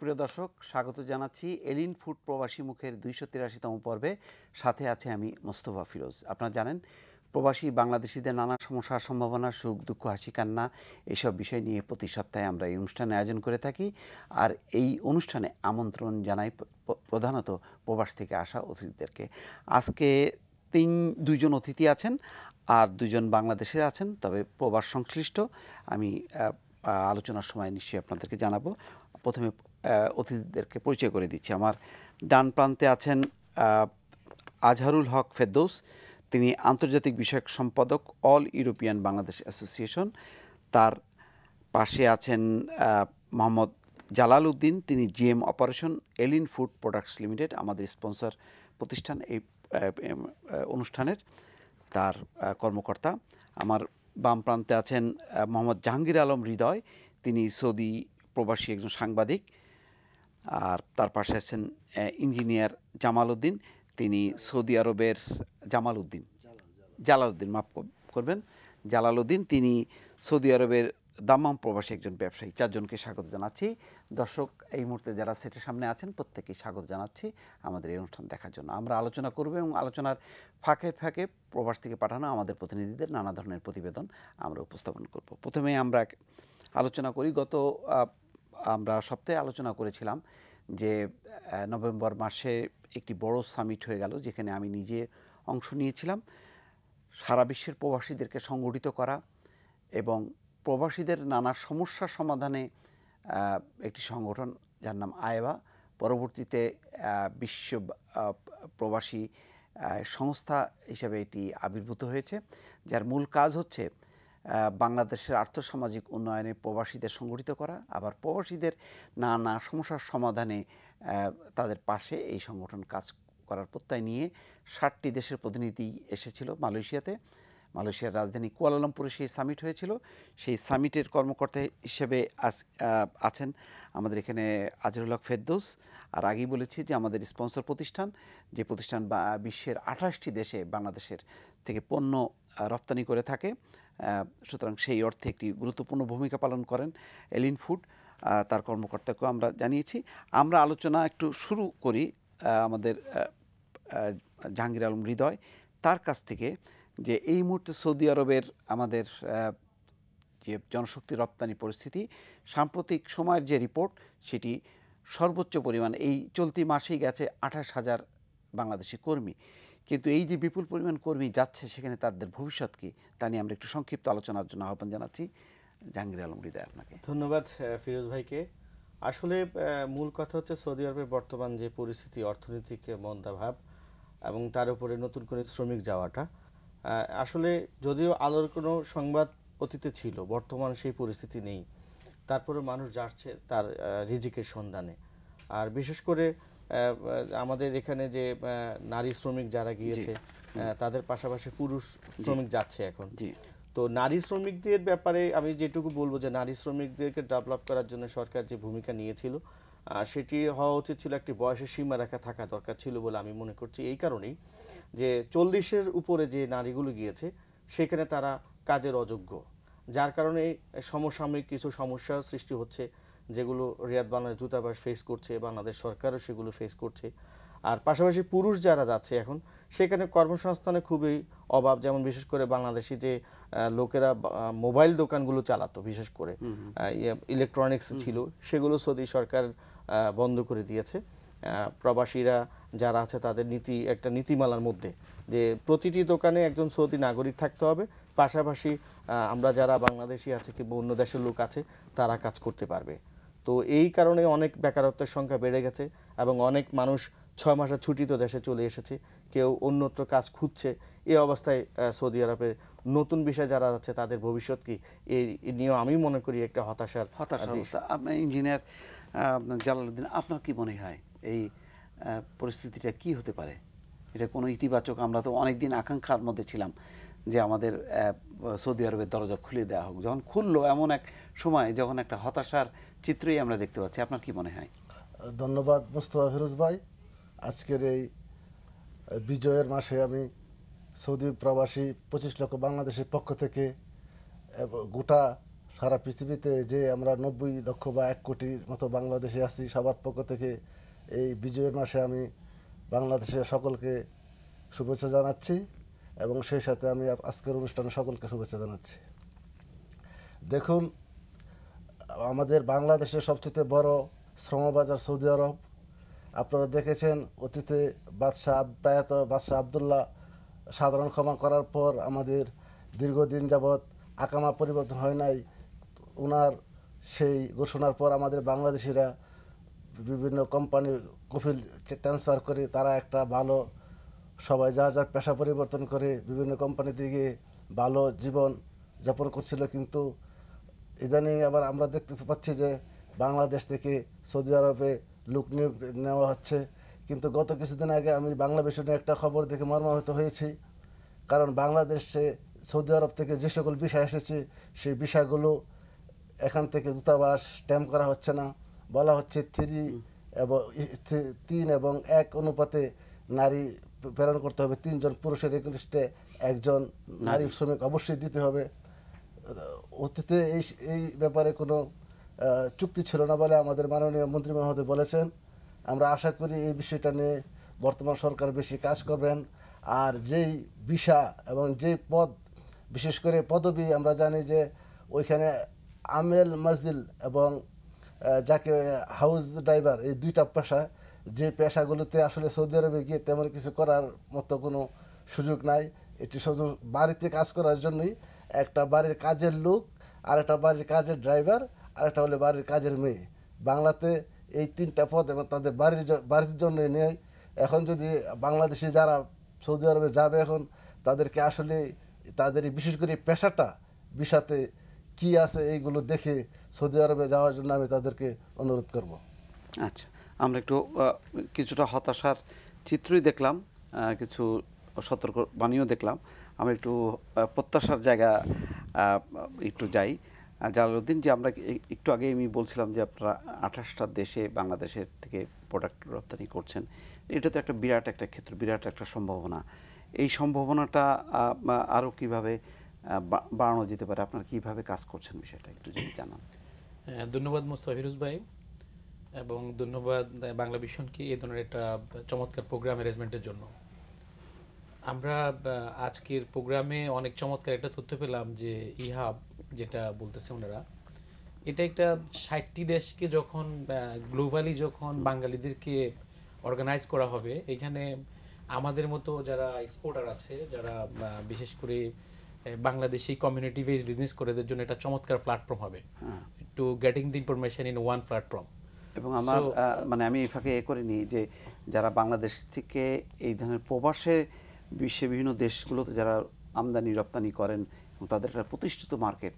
সুপ্রিয় দর্শক স্বাগত জানাচ্ছি এলিন ফুড প্রবাসী মুখের দুইশো তিরাশিতম পর্বে সাথে আছে আমি মোস্তফা ফিরোজ আপনারা জানেন প্রবাসী বাংলাদেশিদের নানা সমস্যার সম্ভাবনা সুখ দুঃখ হাসি কান্না এসব বিষয় নিয়ে প্রতি সপ্তাহে আমরা এই অনুষ্ঠানে আয়োজন করে থাকি আর এই অনুষ্ঠানে আমন্ত্রণ জানাই প্রধানত প্রবাস থেকে আসা অতিথিদেরকে আজকে তিন দুজন অতিথি আছেন আর দুজন বাংলাদেশে আছেন তবে প্রবাস সংশ্লিষ্ট আমি আলোচনার সময় নিশ্চয়ই আপনাদেরকে জানাবো প্রথমে অতিথিদেরকে পরিচয় করে দিচ্ছি আমার ডান প্রান্তে আছেন আজহারুল হক ফেদ্দৌস তিনি আন্তর্জাতিক বিষয়ক সম্পাদক অল ইউরোপিয়ান বাংলাদেশ অ্যাসোসিয়েশন তার পাশে আছেন মোহাম্মদ জালাল উদ্দিন তিনি GM operation Elin food products limited আমাদের স্পন্সর প্রতিষ্ঠান এই অনুষ্ঠানের তার কর্মকর্তা আমার বাম প্রান্তে আছেন মোহাম্মদ জাহাঙ্গীর আলম হৃদয় তিনি সৌদি প্রবাসী একজন সাংবাদিক আর তার পাশে আছেন ইঞ্জিনিয়ার জামাল উদ্দিন তিনি সৌদি আরবের জামাল উদ্দিন উদ্দিন মাফ করবেন জালালউদ্দিন তিনি সৌদি আরবের দাম্মাম প্রবাসী একজন ব্যবসায়ী চারজনকে স্বাগত জানাচ্ছি দর্শক এই মুহূর্তে যারা সেটের সামনে আছেন প্রত্যেকেই স্বাগত জানাচ্ছি আমাদের এই অনুষ্ঠান দেখার জন্য আমরা আলোচনা করব এবং আলোচনার ফাঁকে ফাঁকে প্রবাস থেকে পাঠানো আমাদের প্রতিনিধিদের নানা ধরনের প্রতিবেদন আমরা উপস্থাপন করব প্রথমে আমরা আলোচনা করি গত আমরা সপ্তাহে আলোচনা করেছিলাম যে নভেম্বর মাসে একটি বড় সামিট হয়ে গেল যেখানে আমি নিজে অংশ নিয়েছিলাম সারা বিশ্বের প্রবাসীদেরকে সংগঠিত করা এবং প্রবাসীদের নানা সমস্যা সমাধানে একটি সংগঠন যার নাম আয়বা পরবর্তীতে বিশ্ব প্রবাসী সংস্থা হিসাবে এটি আবির্ভূত হয়েছে যার মূল কাজ হচ্ছে বাংলাদেশের আর্থসামাজিক উন্নয়নে প্রবাসীদের সংগঠিত করা আবার প্রবাসীদের নানা সমস্যার সমাধানে তাদের পাশে এই সংগঠন কাজ করার প্রত্যয় নিয়ে ষাটটি দেশের প্রতিনিধি এসেছিল মালয়েশিয়াতে মালয়েশিয়ার রাজধানী কুয়ালালামপুরে সেই সামিট হয়েছিল সেই সামিটের কর্মকর্তা হিসেবে আছেন আমাদের এখানে আজরুল হক ফেরদৌস আর আগেই বলেছি যে আমাদের স্পন্সর প্রতিষ্ঠান যে প্রতিষ্ঠান বিশ্বের আঠাশটি দেশে বাংলাদেশের থেকে পণ্য রপ্তানি করে থাকে সুতরাং সেই অর্থে একটি গুরুত্বপূর্ণ ভূমিকা পালন করেন এলিন ফুড তার কর্মকর্তাকেও আমরা জানিয়েছি আমরা আলোচনা একটু শুরু করি আমাদের জাহাঙ্গীর আলম হৃদয় তার কাছ থেকে যে এই মুহূর্তে সৌদি আরবের আমাদের যে জনশক্তি রপ্তানি পরিস্থিতি সাম্প্রতিক সময়ের যে রিপোর্ট সেটি সর্বোচ্চ পরিমাণ এই চলতি মাসেই গেছে আঠাশ হাজার বাংলাদেশি কর্মী কিন্তু এই যে বিপুল পরিমাণ কর্মী যাচ্ছে সেখানে তাদের ভবিষ্যৎ কি তা নিয়ে আমরা একটু সংক্ষিপ্ত আলোচনার জন্য আহ্বান জানাচ্ছি জাহাঙ্গীর আলম হৃদয় আপনাকে ধন্যবাদ ফিরোজ ভাইকে আসলে মূল কথা হচ্ছে সৌদি আরবের বর্তমান যে পরিস্থিতি অর্থনৈতিক মন্দাভাব এবং তার উপরে নতুন করে শ্রমিক যাওয়াটা আসলে যদিও আলোর কোনো সংবাদ অতীতে ছিল বর্তমান সেই পরিস্থিতি নেই তারপরে মানুষ যাচ্ছে তার রিজিকের সন্ধানে আর বিশেষ করে আমাদের এখানে যে নারী শ্রমিক যারা গিয়েছে তাদের পাশাপাশি পুরুষ শ্রমিক যাচ্ছে এখন তো নারী শ্রমিকদের ব্যাপারে আমি যেটুকু বলবো যে নারী শ্রমিকদেরকে ডেভেলপ করার জন্য সরকার যে ভূমিকা নিয়েছিল সেটি হওয়া উচিত ছিল একটি বয়সের সীমা রাখা থাকা দরকার ছিল বলে আমি মনে করছি এই কারণেই যে চল্লিশের উপরে যে নারীগুলো গিয়েছে সেখানে তারা কাজের অযোগ্য যার কারণে সমসাময়িক কিছু সমস্যার সৃষ্টি হচ্ছে যেগুলো রিয়াদ বাংলাদেশ দূতাবাস ফেস করছে বাংলাদেশ সরকারও সেগুলো ফেস করছে আর পাশাপাশি পুরুষ যারা যাচ্ছে এখন সেখানে কর্মসংস্থানে খুবই অভাব যেমন বিশেষ করে বাংলাদেশি যে লোকেরা মোবাইল দোকানগুলো চালাতো বিশেষ করে ইলেকট্রনিক্স ইয়ে, ছিল সেগুলো সৌদি সরকার বন্ধ করে দিয়েছে প্রবাসীরা যারা আছে তাদের নীতি একটা নীতিমালার মধ্যে যে প্রতিটি দোকানে একজন সৌদি নাগরিক থাকতে হবে পাশাপাশি আমরা যারা বাংলাদেশি আছে কিংবা অন্য দেশের লোক আছে তারা কাজ করতে পারবে তো এই কারণে অনেক বেকারত্বের সংখ্যা বেড়ে গেছে এবং অনেক মানুষ ছয় মাসের ছুটিতে দেশে চলে এসেছে কেউ অন্যত্র কাজ খুঁজছে এই অবস্থায় সৌদি আরবের নতুন বিষয় যারা আছে তাদের ভবিষ্যৎ কি এই নিয়ে আমি মনে করি একটা হতাশার হতাশার ইঞ্জিনিয়ার জালালুদ্দিন আপনার কি মনে হয় এই পরিস্থিতিটা কি হতে পারে এটা কোনো ইতিবাচক আমরা তো অনেক দিন আকাঙ্ক্ষার মধ্যে ছিলাম যে আমাদের সৌদি আরবের দরজা খুলে দেওয়া হোক যখন খুললো এমন এক সময় যখন একটা হতাশার চিত্রই আমরা দেখতে পাচ্ছি আপনার কি মনে হয় ধন্যবাদ মুস্তফা ফিরোজ ভাই আজকের এই বিজয়ের মাসে আমি সৌদি প্রবাসী পঁচিশ লক্ষ বাংলাদেশের পক্ষ থেকে গোটা সারা পৃথিবীতে যে আমরা নব্বই লক্ষ বা এক কোটির মতো বাংলাদেশে আছি সবার পক্ষ থেকে এই বিজয়ের মাসে আমি বাংলাদেশের সকলকে শুভেচ্ছা জানাচ্ছি এবং সেই সাথে আমি আজকের অনুষ্ঠানে সকলকে শুভেচ্ছা জানাচ্ছি দেখুন আমাদের বাংলাদেশের সবচেয়ে বড় শ্রমবাজার সৌদি আরব আপনারা দেখেছেন অতীতে বাদশাহ প্রায়ত বাদশাহ আবদুল্লাহ সাধারণ ক্ষমা করার পর আমাদের দীর্ঘদিন যাবৎ আকামা পরিবর্তন হয় নাই ওনার সেই ঘোষণার পর আমাদের বাংলাদেশিরা বিভিন্ন কোম্পানি কফিল ট্রান্সফার করে তারা একটা ভালো সবাই যার যার পেশা পরিবর্তন করে বিভিন্ন কোম্পানি দিকে ভালো জীবন যাপন করছিল কিন্তু ইদানিং আবার আমরা দেখতে পাচ্ছি যে বাংলাদেশ থেকে সৌদি আরবে লোক নিয়োগ নেওয়া হচ্ছে কিন্তু গত কিছুদিন আগে আমি নিয়ে একটা খবর দেখে মর্মাহত হয়েছি কারণ বাংলাদেশে সৌদি আরব থেকে যে সকল বিষয় এসেছে সেই বিষয়গুলো এখান থেকে দূতাবাস স্ট্যাম্প করা হচ্ছে না বলা হচ্ছে থ্রি এবং তিন এবং এক অনুপাতে নারী প্রেরণ করতে হবে তিনজন পুরুষের একজন নারী শ্রমিক অবশ্যই দিতে হবে অতীতে এই এই ব্যাপারে কোনো চুক্তি ছিল না বলে আমাদের মাননীয় মন্ত্রী মহোদয় বলেছেন আমরা আশা করি এই বিষয়টা নিয়ে বর্তমান সরকার বেশি কাজ করবেন আর যেই বিষা এবং যেই পদ বিশেষ করে পদবি আমরা জানি যে ওইখানে আমেল মাজিল এবং যাকে হাউস ড্রাইভার এই দুইটা পেশা যে পেশাগুলোতে আসলে সৌদি আরবে গিয়ে তেমন কিছু করার মতো কোনো সুযোগ নাই এটি শুধু বাড়িতে কাজ করার জন্যই একটা বাড়ির কাজের লোক আর একটা বাড়ির কাজের ড্রাইভার আর একটা হলে বাড়ির কাজের মেয়ে বাংলাতে এই তিনটা পদ এবং তাদের বাড়ির বাড়ির জন্যই নেয় এখন যদি বাংলাদেশে যারা সৌদি আরবে যাবে এখন তাদেরকে আসলে তাদের বিশেষ করে পেশাটা বিষাতে কি আছে এইগুলো দেখে সৌদি আরবে যাওয়ার জন্য আমি তাদেরকে অনুরোধ করব আচ্ছা আমরা একটু কিছুটা হতাশার চিত্রই দেখলাম কিছু সতর্ক বাণীও দেখলাম আমরা একটু প্রত্যাশার জায়গা একটু যাই জালালুদ্দিন যে আমরা একটু আগে আমি বলছিলাম যে আপনারা আঠাশটা দেশে বাংলাদেশের থেকে প্রোডাক্ট রপ্তানি করছেন এটা তো একটা বিরাট একটা ক্ষেত্র বিরাট একটা সম্ভাবনা এই সম্ভাবনাটা আরও কিভাবে বাড়ানো যেতে পারে আপনারা কিভাবে কাজ করছেন বিষয়টা একটু যদি জানান হ্যাঁ, ধন্যবাদ মুস্তাফিরুজ ভাই এবং ধন্যবাদ বাংলা ভীষণকে এই ধরনের একটা চমৎকার প্রোগ্রাম অ্যারেঞ্জমেন্টের জন্য আমরা আজকের প্রোগ্রামে অনেক চমৎকার একটা তথ্য পেলাম যে ইহাব যেটা বলতেছে ওনারা এটা একটা ষাটটি দেশকে যখন গ্লোবালি যখন বাঙালিদেরকে অর্গানাইজ করা হবে এখানে আমাদের মতো যারা এক্সপোর্টার আছে যারা বিশেষ করে বাংলাদেশি কমিউনিটি বেস বিজনেস করে এদের জন্য একটা চমৎকার প্ল্যাটফর্ম হবে to getting the information in one platform এবং আমার মানে আমি এই ফাঁকে এ করে নিই যে যারা বাংলাদেশ থেকে এই ধরনের প্রবাসে বিশ্বের বিভিন্ন দেশগুলোতে যারা আমদানি রপ্তানি করেন এবং তাদের একটা প্রতিষ্ঠিত মার্কেট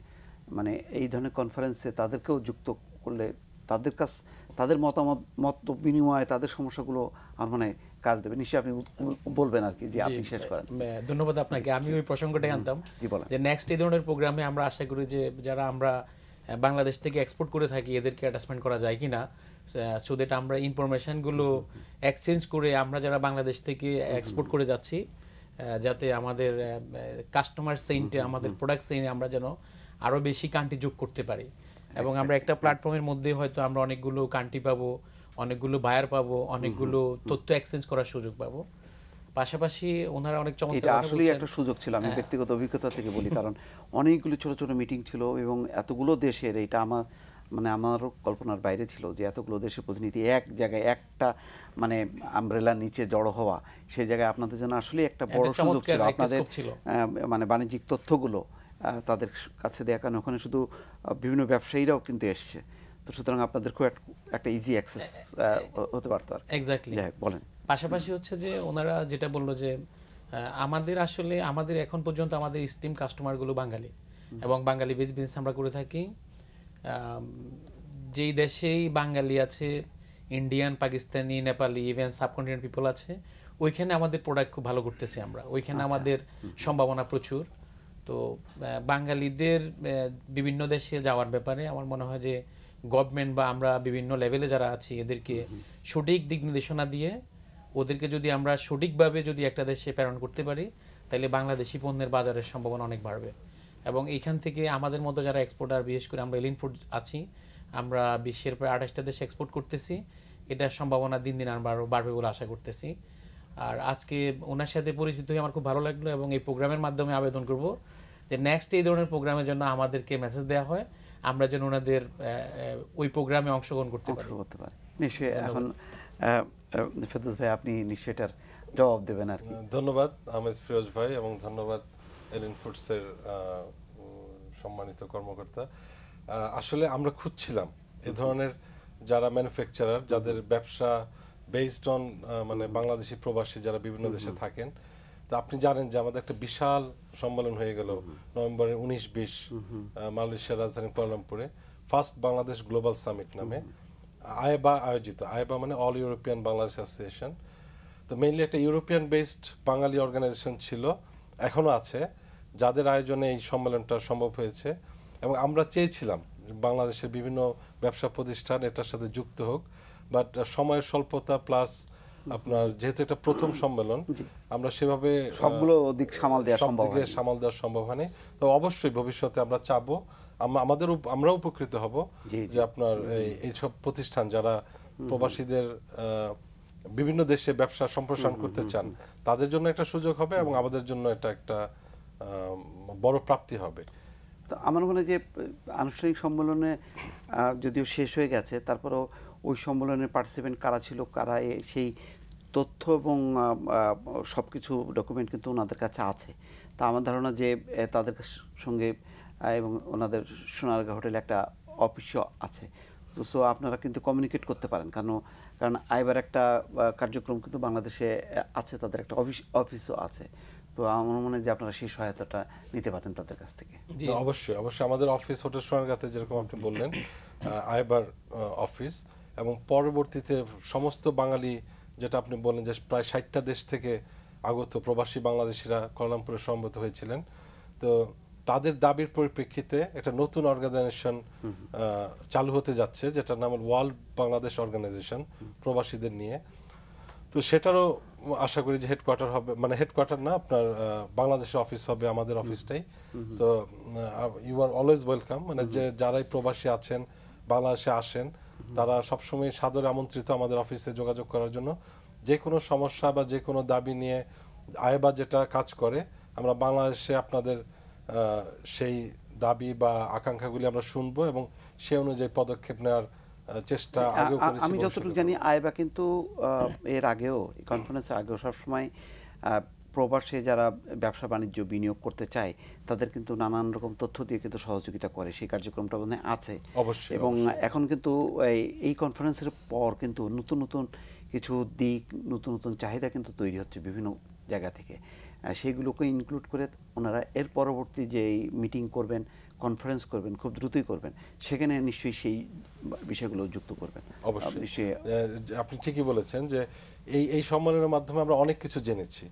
মানে এই ধরনের কনফারেন্সে তাদেরকেও যুক্ত করলে তাদের কাছ তাদের মতামত মত বিনিময়ে তাদের সমস্যাগুলো আর মানে কাজ দেবে নিশ্চয়ই আপনি বলবেন আর কি যে আপনি শেষ করেন ধন্যবাদ আপনাকে আমি ওই প্রসঙ্গটাই আনতাম যে নেক্সট এই ধরনের প্রোগ্রামে আমরা আশা করি যে যারা আমরা বাংলাদেশ থেকে এক্সপোর্ট করে থাকি এদেরকে অ্যাটাচমেন্ট করা যায় কি না সো দ্যাট আমরা ইনফরমেশনগুলো এক্সচেঞ্জ করে আমরা যারা বাংলাদেশ থেকে এক্সপোর্ট করে যাচ্ছি যাতে আমাদের কাস্টমার সেন্টে আমাদের প্রোডাক্ট সেন্টে আমরা যেন আরও বেশি কান্ট্রি যোগ করতে পারি এবং আমরা একটা প্ল্যাটফর্মের মধ্যে হয়তো আমরা অনেকগুলো কান্ট্রি পাবো অনেকগুলো বায়ার পাবো অনেকগুলো তথ্য এক্সচেঞ্জ করার সুযোগ পাবো পাশাপাশি ওনারা অনেক চমৎকার এটা আসলেই একটা সুযোগ ছিল আমি হ্যাঁ। ব্যক্তিগত অভিজ্ঞতা থেকে বলি কারণ অনেকগুলো ছোট ছোট মিটিং ছিল এবং এতগুলো দেশের এটা আমার মানে আমারও কল্পনার বাইরে ছিল যে এতগুলো দেশের প্রতিনিধি এক জায়গায় একটা মানে আমব্রেলার নিচে জড়ো হওয়া সেই জায়গায় আপনাদের জন্য আসলে একটা বড় সুযোগ ছিল আপনাদের মানে বাণিজ্যিক তথ্যগুলো তাদের কাছে দেয়া কারণ ওখানে শুধু বিভিন্ন ব্যবসায়ীরাও কিন্তু এসছে তো সুতরাং আপনাদের খুব একটা ইজি অ্যাক্সেস হতে পারত আর এক্স্যাক্টলি বলেন পাশাপাশি হচ্ছে যে ওনারা যেটা বললো যে আমাদের আসলে আমাদের এখন পর্যন্ত আমাদের স্টিম কাস্টমারগুলো বাঙালি এবং বাঙালি বেস বিজনেস আমরা করে থাকি যেই দেশেই বাঙালি আছে Indian Pakistani Nepali even subcontinent people আছে ওইখানে আমাদের প্রোডাক্ট খুব ভালো করতেছি আমরা ওইখানে আচ্ছা। আমাদের সম্ভাবনা প্রচুর তো বাঙালিদের বিভিন্ন দেশে যাওয়ার ব্যাপারে আমার মনে হয় যে গভর্নমেন্ট বা আমরা বিভিন্ন লেভেলে যারা আছি এদেরকে সঠিক দিক নির্দেশনা দিয়ে ওদেরকে যদি আমরা সঠিকভাবে যদি একটা দেশে প্রেরণ করতে পারি তাহলে বাংলাদেশি পণ্যের বাজারের সম্ভাবনা অনেক বাড়বে এবং এইখান থেকে আমাদের মতো যারা এক্সপোর্টার বিশেষ করে আমরা এলিন ফুড আছি আমরা বিশ্বের প্রায় আঠাশটা দেশে এক্সপোর্ট করতেছি এটার সম্ভাবনা দিন দিন আমরা আরও বাড়বে বলে আশা করতেছি আর আজকে ওনার সাথে পরিচিত হয়ে আমার খুব ভালো লাগলো এবং এই প্রোগ্রামের মাধ্যমে আবেদন করব যে নেক্সট এই ধরনের প্রোগ্রামের জন্য আমাদেরকে মেসেজ দেওয়া হয় আমরা যেন ওনাদের ওই প্রোগ্রামে অংশগ্রহণ করতে পারি করতে পারি নিশ্চয়ই এখন ফেরদৌস ভাই আপনি নিশ্চয়ই এটার জবাব দেবেন আর কি ধন্যবাদ আমেজ ফিরোজ ভাই এবং ধন্যবাদ এলিন ফুডসের সম্মানিত কর্মকর্তা আসলে আমরা খুঁজছিলাম এ ধরনের যারা ম্যানুফ্যাকচারার যাদের ব্যবসা বেসড অন মানে বাংলাদেশি প্রবাসী যারা বিভিন্ন দেশে থাকেন তো আপনি জানেন যে আমাদের একটা বিশাল সম্মেলন হয়ে গেল নভেম্বরের উনিশ বিশ মালয়েশিয়ার রাজধানী কুয়ালালামপুরে ফার্স্ট বাংলাদেশ গ্লোবাল সামিট নামে আয়বা আয়োজিত আয়বা মানে অল ইউরোপিয়ান বাংলাদেশ অ্যাসোসিয়েশন তো মেইনলি একটা ইউরোপিয়ান বেসড বাঙালি অর্গানাইজেশন ছিল এখনও আছে যাদের আয়োজনে এই সম্মেলনটা সম্ভব হয়েছে এবং আমরা চেয়েছিলাম বাংলাদেশের বিভিন্ন ব্যবসা প্রতিষ্ঠান এটার সাথে যুক্ত হোক বাট সময়ের স্বল্পতা প্লাস আপনার যেহেতু এটা প্রথম সম্মেলন আমরা সেভাবে সবগুলো দিক সামাল দেওয়া সম্ভব দিকে সামাল দেওয়া সম্ভব হয়নি তো অবশ্যই ভবিষ্যতে আমরা চাব আমাদের আমরা উপকৃত হব যে আপনার এইসব প্রতিষ্ঠান যারা প্রবাসীদের বিভিন্ন দেশে ব্যবসা সম্প্রসারণ করতে চান তাদের জন্য একটা সুযোগ হবে এবং আমাদের জন্য এটা একটা বড় প্রাপ্তি হবে তো আমার মনে হয় যে আনুষ্ঠানিক সম্মেলনে যদিও শেষ হয়ে গেছে তারপরেও ওই সম্মেলনের পার্টিসিপেন্ট কারা ছিল কারা সেই তথ্য এবং সব কিছু ডকুমেন্ট কিন্তু ওনাদের কাছে আছে তা আমার ধারণা যে তাদের সঙ্গে এবং ওনাদের সোনারগাঁ হোটেলে একটা অফিসও আছে তো সো আপনারা কিন্তু কমিউনিকেট করতে পারেন কারণ কারণ আইবার একটা কার্যক্রম কিন্তু বাংলাদেশে আছে তাদের একটা অফিস অফিসও আছে তো আমার মনে হয় যে আপনারা সেই সহায়তাটা নিতে পারেন তাদের কাছ থেকে অবশ্যই অবশ্যই আমাদের অফিস হোটেল কাছে যেরকম আপনি বললেন আইবার অফিস এবং পরবর্তীতে সমস্ত বাঙালি যেটা আপনি বললেন যে প্রায় ষাটটা দেশ থেকে আগত প্রবাসী বাংলাদেশিরা কলামপুরে সম্মত হয়েছিলেন তো তাদের দাবির পরিপ্রেক্ষিতে একটা নতুন অর্গানাইজেশন চালু হতে যাচ্ছে যেটার নাম ওয়ার্ল্ড বাংলাদেশ অর্গানাইজেশন প্রবাসীদের নিয়ে তো সেটারও আশা করি যে হেডকোয়ার্টার হবে মানে হেডকোয়ার্টার না আপনার বাংলাদেশের অফিস হবে আমাদের অফিসটাই তো ইউ আর অলওয়েজ ওয়েলকাম মানে যে যারাই প্রবাসী আছেন বাংলাদেশে আসেন তারা সবসময় সাদরে আমন্ত্রিত আমাদের অফিসে যোগাযোগ করার জন্য যে কোনো সমস্যা বা যে কোনো দাবি নিয়ে আয় বা যেটা কাজ করে আমরা বাংলাদেশে আপনাদের সেই দাবি বা আকাঙ্ক্ষাগুলি আমরা শুনবো এবং সে অনুযায়ী পদক্ষেপ নেওয়ার চেষ্টা আমি যতটুকু জানি আয়বা কিন্তু এর আগেও কনফারেন্সের আগেও সবসময় প্রবাসে যারা ব্যবসা বাণিজ্য বিনিয়োগ করতে চায় তাদের কিন্তু নানান রকম তথ্য দিয়ে কিন্তু সহযোগিতা করে সেই কার্যক্রমটা মনে আছে অবশ্যই এবং এখন কিন্তু এই কনফারেন্সের পর কিন্তু নতুন নতুন কিছু দিক নতুন নতুন চাহিদা কিন্তু তৈরি হচ্ছে বিভিন্ন জায়গা থেকে সেইগুলোকে ইনক্লুড করে ওনারা এর পরবর্তী যে মিটিং করবেন কনফারেন্স করবেন খুব দ্রুতই করবেন সেখানে নিশ্চয়ই সেই বিষয়গুলো যুক্ত করবেন অবশ্যই আপনি ঠিকই বলেছেন যে এই এই সম্মেলনের মাধ্যমে আমরা অনেক কিছু জেনেছি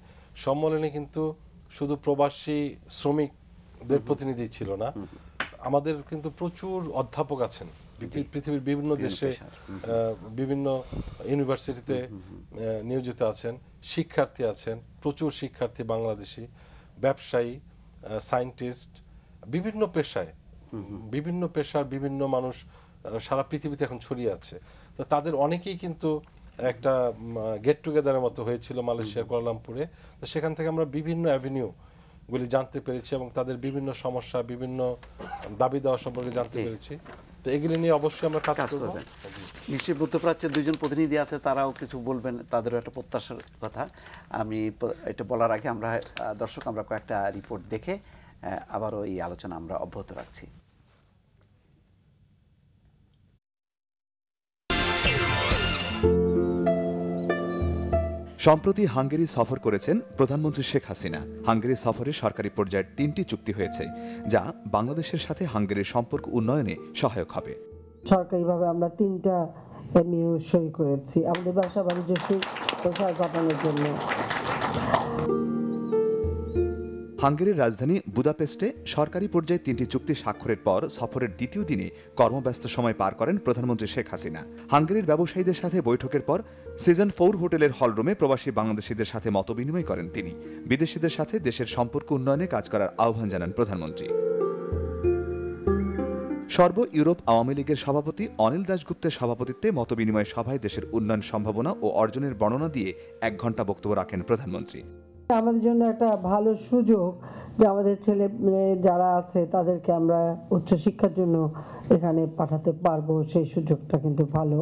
সম্মেলনে কিন্তু শুধু প্রবাসী শ্রমিকদের প্রতিনিধি ছিল না আমাদের কিন্তু প্রচুর অধ্যাপক আছেন পৃথিবীর বিভিন্ন দেশে বিভিন্ন ইউনিভার্সিটিতে নিয়োজিত আছেন শিক্ষার্থী আছেন প্রচুর শিক্ষার্থী বাংলাদেশি ব্যবসায়ী সায়েন্টিস্ট বিভিন্ন পেশায় বিভিন্ন পেশার বিভিন্ন মানুষ সারা পৃথিবীতে এখন ছড়িয়ে আছে তো তাদের অনেকেই কিন্তু একটা গেট টুগেদারের মতো হয়েছিল মালয়েশিয়ার কোয়ালালামপুরে তো সেখান থেকে আমরা বিভিন্ন অ্যাভিনিউ গুলি জানতে পেরেছি এবং তাদের বিভিন্ন সমস্যা বিভিন্ন দাবি দেওয়া সম্পর্কে জানতে পেরেছি তো এগুলি নিয়ে অবশ্যই আমরা কাজ করব নিশ্চয়ই মধ্যপ্রাচ্যের দুজন প্রতিনিধি আছে তারাও কিছু বলবেন তাদেরও একটা প্রত্যাশার কথা আমি এটা বলার আগে আমরা দর্শক আমরা কয়েকটা রিপোর্ট দেখে আবারও এই আলোচনা আমরা অব্যাহত রাখছি সম্প্রতি হাঙ্গেরি সফর করেছেন প্রধানমন্ত্রী শেখ হাসিনা হাঙ্গেরি সফরে সরকারি পর্যায়ের তিনটি চুক্তি হয়েছে যা বাংলাদেশের সাথে হাঙ্গেরির সম্পর্ক উন্নয়নে সহায়ক হবে সরকারিভাবে আমরা তিনটা এমইউ সই করেছি আমাদের ব্যবসা বাণিজ্য ঘটানোর জন্য হাঙ্গেরির রাজধানী বুদাপেস্টে সরকারি পর্যায়ে তিনটি চুক্তি স্বাক্ষরের পর সফরের দ্বিতীয় দিনে কর্মব্যস্ত সময় পার করেন প্রধানমন্ত্রী শেখ হাসিনা হাঙ্গেরির ব্যবসায়ীদের সাথে বৈঠকের পর সিজন ফোর হোটেলের হলরুমে প্রবাসী বাংলাদেশিদের সাথে মতবিনিময় করেন তিনি বিদেশিদের সাথে দেশের সম্পর্ক উন্নয়নে কাজ করার আহ্বান জানান প্রধানমন্ত্রী সর্ব ইউরোপ আওয়ামী লীগের সভাপতি অনিল দাশগুপ্তের সভাপতিত্বে মতবিনিময় সভায় দেশের উন্নয়ন সম্ভাবনা ও অর্জনের বর্ণনা দিয়ে এক ঘণ্টা বক্তব্য রাখেন প্রধানমন্ত্রী আমাদের জন্য একটা ভালো সুযোগ যে আমাদের ছেলে মানে যারা আছে তাদেরকে আমরা উচ্চশিক্ষার জন্য এখানে পাঠাতে পারবো সেই সুযোগটা কিন্তু ভালো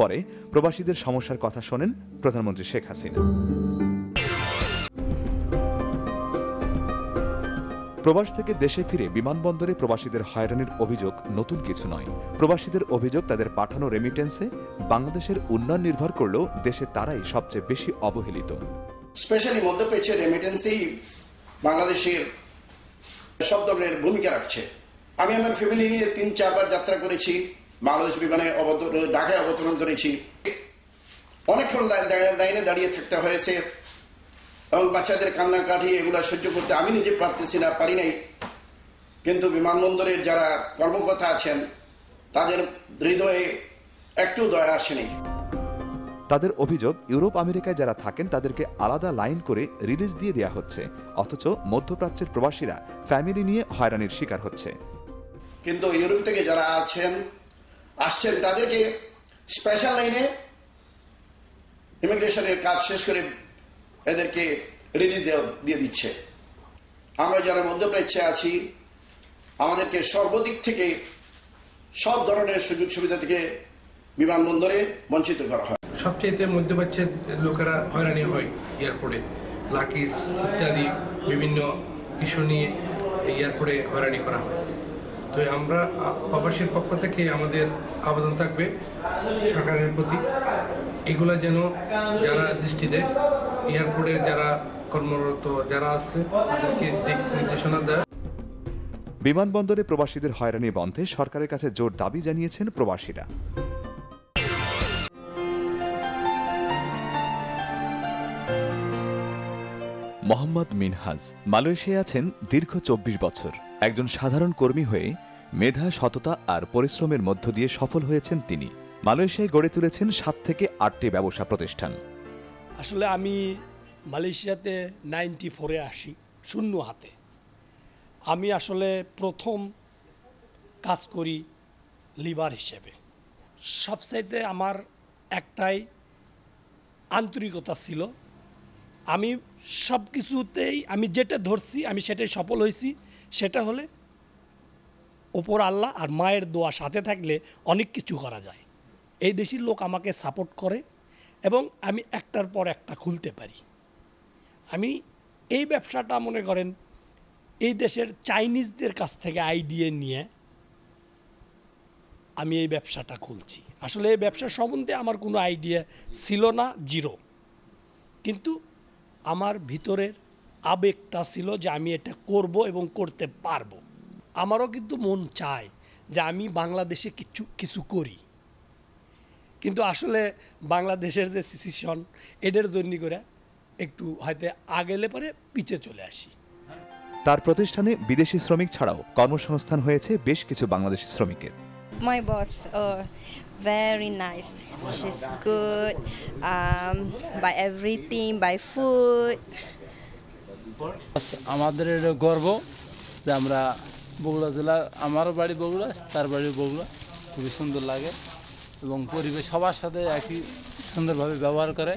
পরে প্রবাসীদের সমস্যার কথা শোনেন প্রধানমন্ত্রী শেখ হাসিনা প্রবাস থেকে দেশে ফিরে বিমানবন্দরে প্রবাসীদের হয়রানির অভিযোগ নতুন কিছু নয় প্রবাসীদের অভিযোগ তাদের পাঠানো রেমিটেন্সে বাংলাদেশের উন্নয়ন নির্ভর করলেও দেশে তারাই সবচেয়ে বেশি অবহেলিত স্পেশালি মধ্যপ্রাচ্যে রেমিটেন্সি বাংলাদেশের সব ধরনের ভূমিকা রাখছে আমি আমার ফ্যামিলি নিয়ে তিন চারবার যাত্রা করেছি বাংলাদেশ বিমানে অবতরণ ঢাকায় অবতরণ করেছি অনেকক্ষণ লাইনে দাঁড়িয়ে থাকতে হয়েছে এবং বাচ্চাদের কান্নাকাটি এগুলো সহ্য করতে আমি নিজে পারতেছি না পারি নাই কিন্তু বিমানবন্দরের যারা কর্মকর্তা আছেন তাদের হৃদয়ে একটু দয়া আসেনি তাদের অভিযোগ ইউরোপ আমেরিকায় যারা থাকেন তাদেরকে আলাদা লাইন করে রিলিজ দিয়ে দেওয়া হচ্ছে অথচ মধ্যপ্রাচ্যের প্রবাসীরা ফ্যামিলি নিয়ে হয়রানির শিকার হচ্ছে কিন্তু ইউরোপ থেকে যারা আছেন আসছেন তাদেরকে স্পেশাল লাইনে ইমিগ্রেশনের কাজ শেষ করে এদেরকে রিলিজ দিয়ে দিচ্ছে আমরা যারা মধ্যপ্রাচ্যে আছি আমাদেরকে সর্বদিক থেকে সব ধরনের সুযোগ সুবিধা থেকে বিমানবন্দরে বঞ্চিত করা হয় সবচেয়েতে মধ্যপ্রাচ্যের লোকেরা হয়রানি হয় এয়ারপোর্টে লাকিজ ইত্যাদি বিভিন্ন ইস্যু নিয়ে এয়ারপোর্টে হয়রানি করা হয় তো আমরা প্রবাসীর পক্ষ থেকে আমাদের আবেদন থাকবে সরকারের প্রতি এগুলো যেন যারা দৃষ্টি দেয় এয়ারপোর্টে যারা কর্মরত যারা আছে তাদেরকে দিক নির্দেশনা দেয় বিমানবন্দরে প্রবাসীদের হয়রানি বন্ধে সরকারের কাছে জোর দাবি জানিয়েছেন প্রবাসীরা মোহাম্মদ মিনহাজ মালয়েশিয়ায় আছেন দীর্ঘ চব্বিশ বছর একজন সাধারণ কর্মী হয়ে মেধা সততা আর পরিশ্রমের মধ্য দিয়ে সফল হয়েছেন তিনি মালয়েশিয়ায় গড়ে তুলেছেন সাত থেকে আটটি ব্যবসা প্রতিষ্ঠান আসলে আমি মালয়েশিয়াতে নাইনটি ফোরে আসি শূন্য হাতে আমি আসলে প্রথম কাজ করি লিভার হিসেবে সবচাইতে আমার একটাই আন্তরিকতা ছিল আমি সব কিছুতেই আমি যেটা ধরছি আমি সেটাই সফল হয়েছি সেটা হলে ওপর আল্লাহ আর মায়ের দোয়া সাথে থাকলে অনেক কিছু করা যায় এই দেশের লোক আমাকে সাপোর্ট করে এবং আমি একটার পর একটা খুলতে পারি আমি এই ব্যবসাটা মনে করেন এই দেশের চাইনিজদের কাছ থেকে আইডিয়া নিয়ে আমি এই ব্যবসাটা খুলছি আসলে এই ব্যবসা সম্বন্ধে আমার কোনো আইডিয়া ছিল না জিরো কিন্তু আমার ভিতরের আবেগটা ছিল যে আমি এটা করব এবং করতে পারবো আমারও কিন্তু মন চায় যে আমি বাংলাদেশে কিছু কিছু করি কিন্তু আসলে বাংলাদেশের যে সিচুয়েশন এদের জন্য করে একটু হয়তো আগেলে পরে পিছিয়ে চলে আসি তার প্রতিষ্ঠানে বিদেশি শ্রমিক ছাড়াও কর্মসংস্থান হয়েছে বেশ কিছু বাংলাদেশি শ্রমিকের মাই বস very nice. She's good um, by everything, by food. আমাদের এটা গর্ব যে আমরা বগুড়া জেলার আমারও বাড়ি বগুড়া তার বাড়ি বগুড়া খুবই সুন্দর লাগে এবং পরিবেশ সবার সাথে একই সুন্দরভাবে ব্যবহার করে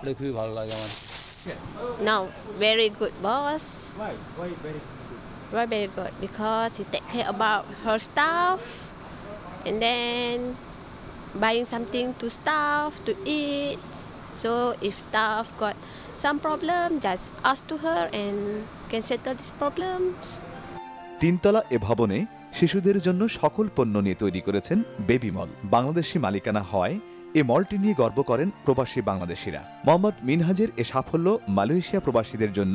এটা খুবই ভালো লাগে আমার No, very good boss. Why? Why very good? Why very good? Because he take care about her staff and then buying something to staff to eat. So if staff got some problem, just ask to her and can settle these problems. তিনতলা এ ভবনে শিশুদের জন্য সকল পণ্য নিয়ে তৈরি করেছেন baby মল বাংলাদেশি মালিকানা হয় এ মলটি নিয়ে গর্ব করেন প্রবাসী বাংলাদেশিরা মোহাম্মদ মিনহাজের এ সাফল্য মালয়েশিয়া প্রবাসীদের জন্য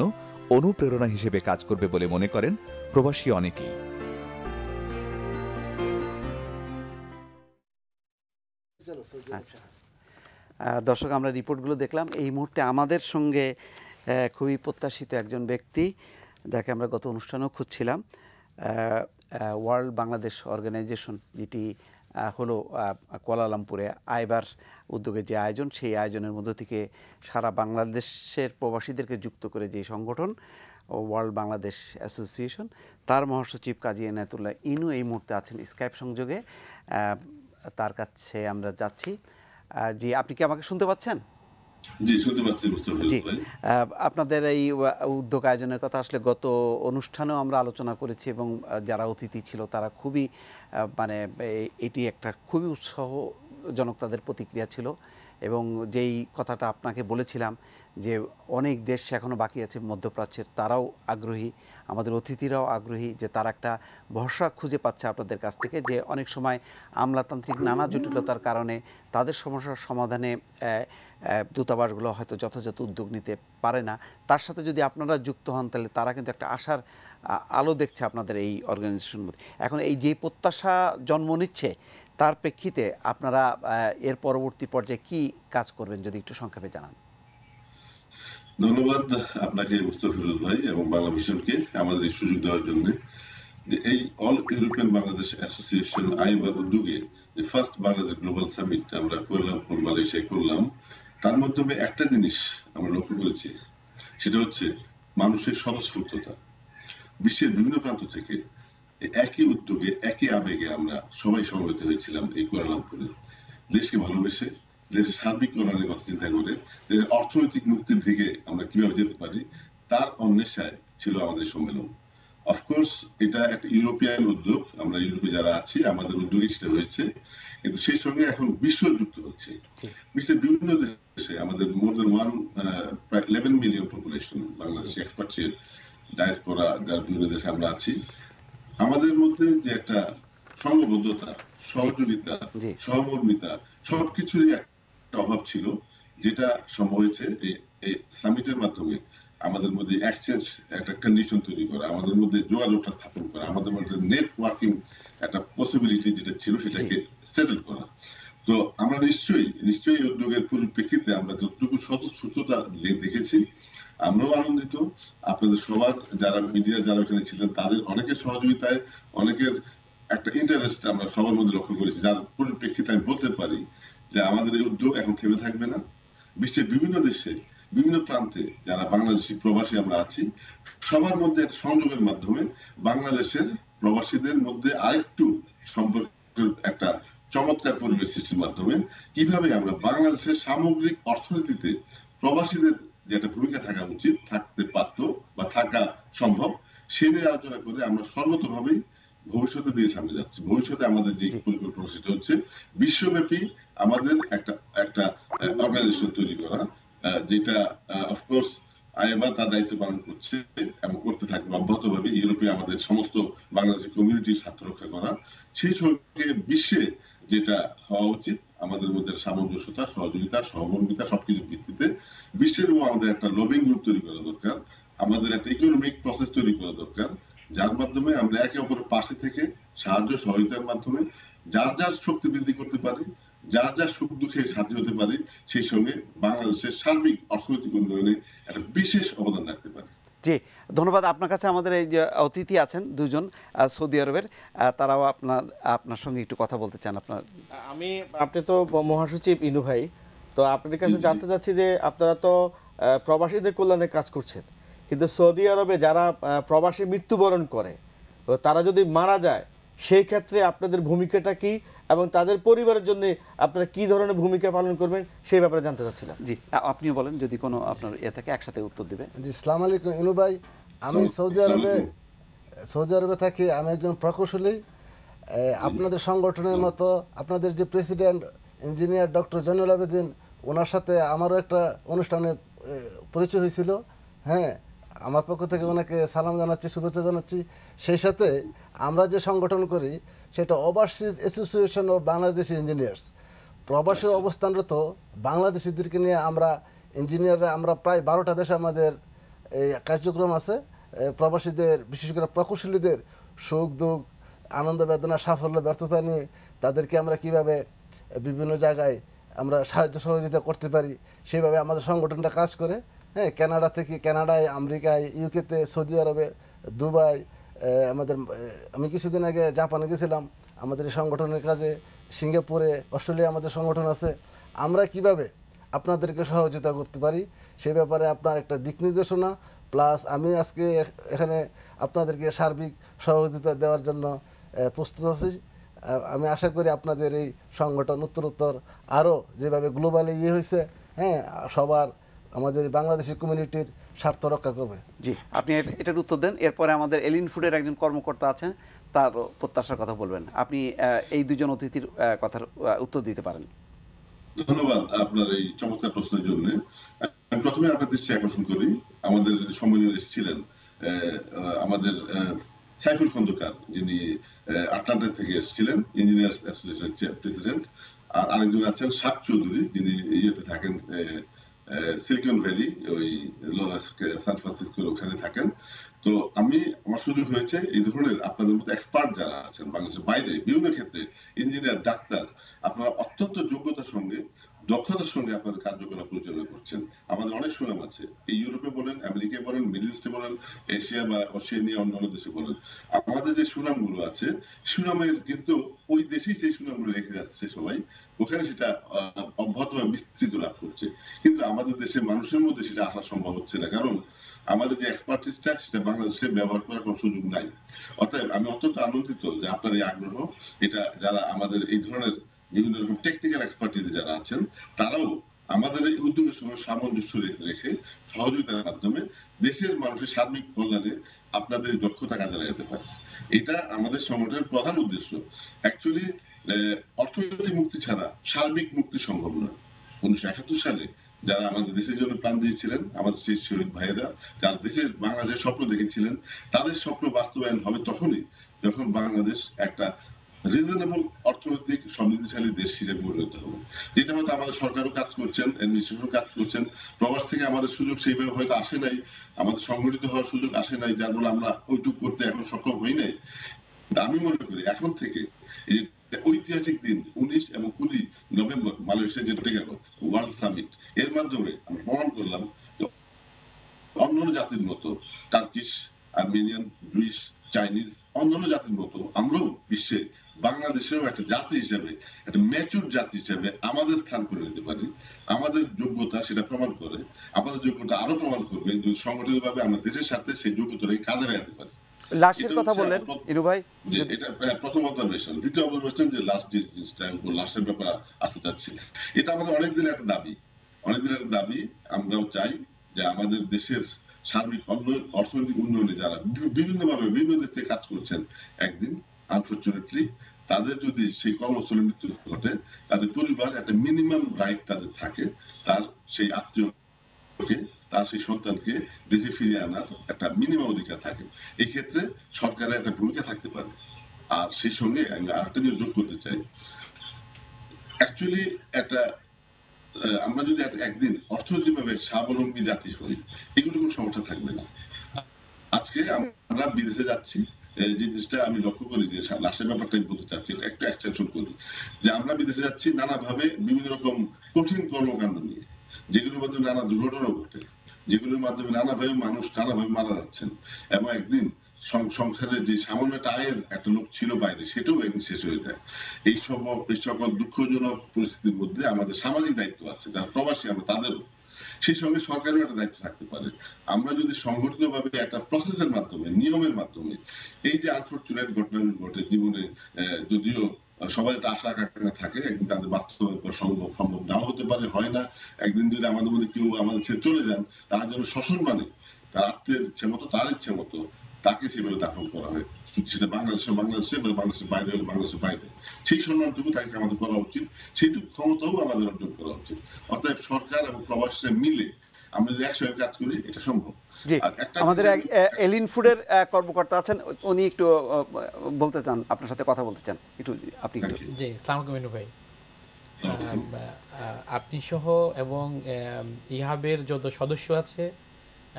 অনুপ্রেরণা হিসেবে কাজ করবে বলে মনে করেন প্রবাসী অনেকেই আচ্ছা দর্শক আমরা রিপোর্টগুলো দেখলাম এই মুহূর্তে আমাদের সঙ্গে খুবই প্রত্যাশিত একজন ব্যক্তি যাকে আমরা গত অনুষ্ঠানেও খুঁজছিলাম ওয়ার্ল্ড বাংলাদেশ অর্গানাইজেশন যেটি হলো কোয়ালালামপুরে আইবার উদ্যোগে যে আয়োজন সেই আয়োজনের মধ্য থেকে সারা বাংলাদেশের প্রবাসীদেরকে যুক্ত করে যে সংগঠন ওয়ার্ল্ড বাংলাদেশ অ্যাসোসিয়েশন তার মহাসচিব কাজী এনায়তুল্লাহ ইনু এই মুহূর্তে আছেন স্কাইপ সংযোগে তার কাছে আমরা যাচ্ছি জি আপনি কি আমাকে শুনতে পাচ্ছেন জি আপনাদের এই উদ্যোগ আয়োজনের কথা আসলে গত অনুষ্ঠানেও আমরা আলোচনা করেছি এবং যারা অতিথি ছিল তারা খুবই মানে এটি একটা খুবই উৎসাহজনক তাদের প্রতিক্রিয়া ছিল এবং যেই কথাটা আপনাকে বলেছিলাম যে অনেক দেশ এখনও বাকি আছে মধ্যপ্রাচ্যের তারাও আগ্রহী আমাদের অতিথিরাও আগ্রহী যে তার একটা ভরসা খুঁজে পাচ্ছে আপনাদের কাছ থেকে যে অনেক সময় আমলাতান্ত্রিক নানা জটিলতার কারণে তাদের সমস্যার সমাধানে দূতাবাসগুলো হয়তো যথাযথ উদ্যোগ নিতে পারে না তার সাথে যদি আপনারা যুক্ত হন তাহলে তারা কিন্তু একটা আশার আলো দেখছে আপনাদের এই অর্গানাইজেশন মধ্যে এখন এই যে প্রত্যাশা জন্ম নিচ্ছে তার প্রেক্ষিতে আপনারা এর পরবর্তী পর্যায়ে কি কাজ করবেন যদি একটু সংক্ষেপে জানান ধন্যবাদ আপনাকে মুস্তফিরুজ ভাই এবং বাংলা মিশনকে আমাদের এই সুযোগ দেওয়ার জন্য যে এই অল ইউরোপিয়ান বাংলাদেশ অ্যাসোসিয়েশন আইবার উদ্যোগে যে ফার্স্ট বাংলাদেশ গ্লোবাল সামিট আমরা কোয়ালামপুর মালয়েশিয়ায় করলাম তার মাধ্যমে একটা জিনিস আমরা লক্ষ্য করেছি সেটা হচ্ছে মানুষের স্বতঃস্ফূর্ততা বিশ্বের বিভিন্ন প্রান্ত থেকে একই উদ্যোগে একই আবেগে আমরা সবাই সমবেত হয়েছিলাম এই কোয়ালামপুরে দেশকে ভালোবেসে দেশের সার্বিক উন্নয়নের কথা চিন্তা করে দেশের অর্থনৈতিক মুক্তির দিকে আমরা কিভাবে যেতে পারি তার অন্বেষায় ছিল আমাদের সম্মেলন অফকোর্স এটা একটা ইউরোপিয়ান উদ্যোগ আমরা ইউরোপে যারা আছি আমাদের উদ্যোগে সেটা হয়েছে কিন্তু সেই সঙ্গে এখন বিশ্ব যুক্ত হচ্ছে বিশ্বের বিভিন্ন দেশে আমাদের মোর দেন ওয়ান প্রায় ইলেভেন মিলিয়ন পপুলেশন বাংলাদেশ এক্সপার্টের ডায়সপোরা যার বিভিন্ন দেশে আমরা আছি আমাদের মধ্যে যে একটা সংঘবদ্ধতা সহযোগিতা সহমর্মিতা সবকিছুরই একটা একটা অভাব ছিল যেটা সম্ভব হয়েছে এই সামিটের মাধ্যমে আমাদের মধ্যে এক্সচেঞ্জ একটা কন্ডিশন তৈরি করা আমাদের মধ্যে যোগাযোগটা স্থাপন করা আমাদের মধ্যে নেটওয়ার্কিং একটা পসিবিলিটি যেটা ছিল সেটাকে সেটেল করা তো আমরা নিশ্চয়ই নিশ্চয়ই উদ্যোগের পরিপ্রেক্ষিতে আমরা যতটুকু সতস্ফূর্ততা দেখেছি আমরাও আনন্দিত আপনাদের সবার যারা মিডিয়া যারা ওখানে ছিলেন তাদের অনেকের সহযোগিতায় অনেকের একটা ইন্টারেস্ট আমরা সবার মধ্যে লক্ষ্য করেছি যার পরিপ্রেক্ষিতে আমি বলতে পারি যে আমাদের এই উদ্যোগ এখন থেমে থাকবে না বিশ্বের বিভিন্ন দেশে বিভিন্ন প্রান্তে যারা বাংলাদেশি প্রবাসী আমরা আছি সবার মধ্যে একটা সংযোগের মাধ্যমে বাংলাদেশের প্রবাসীদের মধ্যে আরেকটু সম্পর্কের একটা চমৎকার পরিবেশ সৃষ্টির মাধ্যমে কিভাবে আমরা বাংলাদেশের সামগ্রিক অর্থনীতিতে প্রবাসীদের যে একটা ভূমিকা থাকা উচিত থাকতে পারত বা থাকা সম্ভব সে নিয়ে আলোচনা করে আমরা সর্বতভাবেই ভবিষ্যতে দিয়ে সামনে যাচ্ছি ভবিষ্যতে আমাদের যে পরিকল্পনা সেটা হচ্ছে বিশ্বব্যাপী আমাদের একটা একটা অর্গানাইজেশন তৈরি করা যেটা অফকোর্স আইবা তার দায়িত্ব পালন করছে এবং করতে থাকবে অব্যাহতভাবে ইউরোপে আমাদের সমস্ত বাংলাদেশি কমিউনিটির স্বার্থ রক্ষা করা সেই সঙ্গে বিশ্বে যেটা হওয়া উচিত আমাদের মধ্যে সামঞ্জস্যতা সহযোগিতা সহমর্মিতা সবকিছুর ভিত্তিতে বিশ্বের আমাদের একটা লবিং গ্রুপ তৈরি করা দরকার আমাদের একটা ইকোনমিক প্রসেস তৈরি করা দরকার যার মাধ্যমে আমরা একে অপরের পাশে থেকে সাহায্য সহযোগিতার মাধ্যমে যার যার শক্তি বৃদ্ধি করতে পারি যার যা সুখ দুঃখে সাথী হতে পারে সেই সঙ্গে বাংলাদেশের সার্বিক অর্থনৈতিক উন্নয়নে একটা বিশেষ অবদান রাখতে পারে জি ধন্যবাদ আপনার কাছে আমাদের এই যে অতিথি আছেন দুজন সৌদি আরবের তারাও আপনার আপনার সঙ্গে একটু কথা বলতে চান আপনার আমি আপনি তো মহাসচিব ইনু ভাই তো আপনার কাছে জানতে চাচ্ছি যে আপনারা তো প্রবাসীদের কল্যাণে কাজ করছেন কিন্তু সৌদি আরবে যারা প্রবাসী মৃত্যুবরণ করে তারা যদি মারা যায় সেই ক্ষেত্রে আপনাদের ভূমিকাটা কি এবং তাদের পরিবারের জন্য আপনারা কি ধরনের ভূমিকা পালন করবেন সেই ব্যাপারে জানতে চাচ্ছিলাম জি আপনিও বলেন যদি কোনো আপনার ইয়ে থাকে একসাথে উত্তর দেবে জি ইসলাম আলাইকুম ইনু ভাই আমি সৌদি আরবে সৌদি আরবে থাকি আমি একজন প্রকৌশলী আপনাদের সংগঠনের মতো আপনাদের যে president engineer doctor Joynul Abedin ওনার সাথে আমারও একটা অনুষ্ঠানে পরিচয় হয়েছিল হ্যাঁ আমার পক্ষ থেকে ওনাকে সালাম জানাচ্ছি শুভেচ্ছা জানাচ্ছি সেই সাথে আমরা যে সংগঠন করি সেটা overseas association of Bangladeshi engineers প্রবাসী আচ্ছা। অবস্থানরত বাংলাদেশিদেরকে নিয়ে আমরা ইঞ্জিনিয়াররা আমরা প্রায় বারোটা দেশে আমাদের এই কার্যক্রম আছে প্রবাসীদের বিশেষ করে প্রকৌশলীদের সুখ দুঃখ আনন্দ বেদনা সাফল্য ব্যর্থতা নিয়ে তাদেরকে আমরা কিভাবে বিভিন্ন জায়গায় আমরা সাহায্য সহযোগিতা করতে পারি সেভাবে আমাদের সংগঠনটা কাজ করে হ্যাঁ কানাডা থেকে কানাডায় আমেরিকায় ইউকেতে সৌদি আরবে দুবাই আমাদের আমি কিছুদিন আগে জাপানে গেছিলাম আমাদের সংগঠনের কাজে সিঙ্গাপুরে অস্ট্রেলিয়া আমাদের সংগঠন আছে আমরা কিভাবে আপনাদেরকে সহযোগিতা করতে পারি সে ব্যাপারে আপনার একটা দিক নির্দেশনা প্লাস আমি আজকে এখানে আপনাদেরকে সার্বিক সহযোগিতা দেওয়ার জন্য প্রস্তুত আছি আমি আশা করি আপনাদের এই সংগঠন উত্তরোত্তর আরও যেভাবে গ্লোবালি ইয়ে হয়েছে হ্যাঁ সবার আমাদের বাংলাদেশের কমিউনিটির স্বার্থ রক্ষা করবে জি আপনি এটার উত্তর দেন এরপরে আমাদের এলিন ফুডের একজন কর্মকর্তা আছেন তার প্রত্যাশার কথা বলবেন আপনি এই দুজন অতিথির কথার উত্তর দিতে পারেন ধন্যবাদ আপনার এই চমৎকার প্রশ্নের জন্য প্রথমে আপনার দৃষ্টি আকর্ষণ করি আমাদের সম্মেলনে এসেছিলেন আমাদের সাইফুল খন্দকার যিনি আটলান্টা থেকে এসেছিলেন ইঞ্জিনিয়ার্স অ্যাসোসিয়েশনের প্রেসিডেন্ট আর আরেকজন আছেন শাক চৌধুরী যিনি ইয়েতে থাকেন সিলিকন ভ্যালি ওই সান ফ্রান্সিসকোর ওখানে থাকেন তো আমি আমার সুযোগ হয়েছে এই ধরনের আপনাদের মতো এক্সপার্ট যারা আছেন বাংলাদেশের বাইরে বিভিন্ন ক্ষেত্রে ইঞ্জিনিয়ার ডাক্তার আপনারা অত্যন্ত যোগ্যতার সঙ্গে দক্ষতার সঙ্গে আপনাদের কার্যকলাপ পরিচালনা করছেন আমাদের অনেক সুনাম আছে এই ইউরোপে বলেন আমেরিকায় বলেন মিডল ইস্টে বলেন এশিয়া বা অস্ট্রেলিয়া অন্যান্য দেশে বলেন আমাদের যে সুনামগুলো আছে সুনামের কিন্তু ওই দেশেই সেই সুনামগুলো রেখে যাচ্ছে সবাই ওখানে সেটা অব্যাহতভাবে বিস্তৃত লাভ করছে কিন্তু আমাদের দেশে মানুষের মধ্যে সেটা আসা সম্ভব হচ্ছে না কারণ আমাদের যে এক্সপার্টিসটা সেটা বাংলাদেশে ব্যবহার করার কোনো সুযোগ নাই অতএব আমি অত্যন্ত আনন্দিত যে আপনার এই আগ্রহ এটা যারা আমাদের এই ধরনের বিভিন্ন রকম টেকনিক্যাল এক্সপার্টিস যারা আছেন তারাও আমাদের এই উদ্যোগের সঙ্গে সামঞ্জস্য রেখে সহযোগিতার মাধ্যমে দেশের মানুষের সার্বিক কল্যাণে আপনাদের দক্ষতা কাজে লাগাতে পারে এটা আমাদের সংগঠনের প্রধান উদ্দেশ্য অ্যাকচুয়ালি অর্থনৈতিক মুক্তি ছাড়া সার্বিক মুক্তি সম্ভব নয় উনিশশো একাত্তর সালে যারা আমাদের দেশের জন্য প্রাণ দিয়েছিলেন আমাদের সেই শহীদ ভাইয়েরা যারা দেশের বাংলাদেশের স্বপ্ন দেখেছিলেন তাদের স্বপ্ন বাস্তবায়ন হবে তখনই যখন বাংলাদেশ একটা রিজনেবল অর্থনৈতিক সমৃদ্ধিশালী দেশ হিসেবে পরিণত হবে যেটা হয়তো আমাদের সরকারও কাজ করছেন ইনস্টিটিউটও কাজ করছেন প্রবাস থেকে আমাদের সুযোগ সেইভাবে হয়তো আসে নাই আমাদের সংগঠিত হওয়ার সুযোগ আসে নাই যার ফলে আমরা ওইটুক করতে এখন সক্ষম হই নাই আমি মনে করি এখন থেকে এই ঐতিহাসিক দিন উনিশ এবং কুড়ি নভেম্বর মালয়েশিয়া যেটা গেল ওয়ার্ল্ড সামিট এর মাধ্যমে আমি প্রমাণ করলাম অন্য জাতির মতো টার্কিশ আর্মেনিয়ান জুইশ চাইনিজ অন্যান্য জাতির মতো আমরাও বিশ্বে বাংলাদেশেও একটা জাতি হিসেবে একটা ম্যাচুর জাতি হিসেবে আমাদের স্থান করে নিতে পারি আমাদের যোগ্যতা সেটা প্রমাণ করে আমাদের যোগ্যতা আরো প্রমাণ করবে যদি ভাবে আমরা দেশের সাথে সেই যোগ্যতা কাজে লাগাতে পারি লাশের কথা বললেন ভাই এটা প্রথম অবজারভেশন দ্বিতীয় অবজারভেশন যে যে জিনিসটা লাশের আসতে চাচ্ছি এটা আমাদের একটা দাবি একটা দাবি আমরাও চাই যে আমাদের দেশের সার্বিক অর্থনৈতিক উন্নয়নে যারা বিভিন্নভাবে বিভিন্ন দেশ থেকে কাজ করছেন একদিন আনফর্চুনেটলি তাদের যদি সেই কর্মস্থলে মৃত্যু ঘটে তাদের পরিবার একটা মিনিমাম রাইট তাদের থাকে তার সেই আত্মীয়কে তার সেই সন্তানকে দেশে ফিরে আনার একটা মিনিমাম অধিকার থাকে এই ক্ষেত্রে সরকারের একটা ভূমিকা থাকতে পারে আর সেই সঙ্গে আমি আরেকটা জিনিস যোগ করতে চাই অ্যাকচুয়ালি একটা আমরা যদি একদিন অর্থনৈতিকভাবে স্বাবলম্বী জাতি হই এগুলো কোনো সমস্যা থাকবে না আজকে আমরা বিদেশে যাচ্ছি এই জিনিসটা আমি লক্ষ্য করি যে লাস্টের ব্যাপারটা আমি বলতে চাচ্ছি একটু এক্সটেনশন করি যে আমরা বিদেশে যাচ্ছি নানাভাবে বিভিন্ন রকম কঠিন কর্মকাণ্ড নিয়ে যেগুলোর মাধ্যমে নানা দুর্ঘটনা ঘটে যেগুলোর মাধ্যমে নানাভাবে মানুষ নানাভাবে মারা যাচ্ছেন এবং একদিন সংসারের যে সামান্য টায়ের একটা লোক ছিল বাইরে সেটাও একদিন শেষ হয়ে যায় এই সব এই সকল দুঃখজনক পরিস্থিতির মধ্যে আমাদের সামাজিক দায়িত্ব আছে যারা প্রবাসী আমরা তাদেরও সেই সঙ্গে সরকারের একটা দায়িত্ব থাকতে পারে আমরা যদি সংগঠিত ভাবে একটা প্রসেসের মাধ্যমে নিয়মের মাধ্যমে এই যে আনফরচুনেট ঘটনাগুলো ঘটে জীবনে যদিও সবার একটা আশা আকাঙ্ক্ষা থাকে একদিন তাদের বাস্তবায়ন করা সম্ভব সম্ভব নাও হতে পারে হয় না একদিন যদি আমাদের মধ্যে কেউ আমাদের ছেড়ে চলে যান তার জন্য সসম্মানে তার আত্মীয়ের ইচ্ছে মতো তার ইচ্ছে মতো তাকে সেভাবে দাফন করা হয় সেটা বাংলাদেশের বাংলাদেশে বা মানে বাংলাদেশের বাইরে হলে বাংলাদেশের বাইরে সেই সম্মানটুকু তাকে আমাদের করা উচিত সেইটুকু ক্ষমতাও আমাদের অর্জন করা উচিত অর্থাৎ সরকার এবং প্রবাসীরা মিলে আমরা যদি একসঙ্গে কাজ করি এটা সম্ভব আমাদের এলিন ফুডের কর্মকর্তা আছেন উনি একটু বলতে চান আপনার সাথে কথা বলতে চান একটু আপনি জি ইসলাম কুমিনু ভাই আপনি সহ এবং ইহাবের যত সদস্য আছে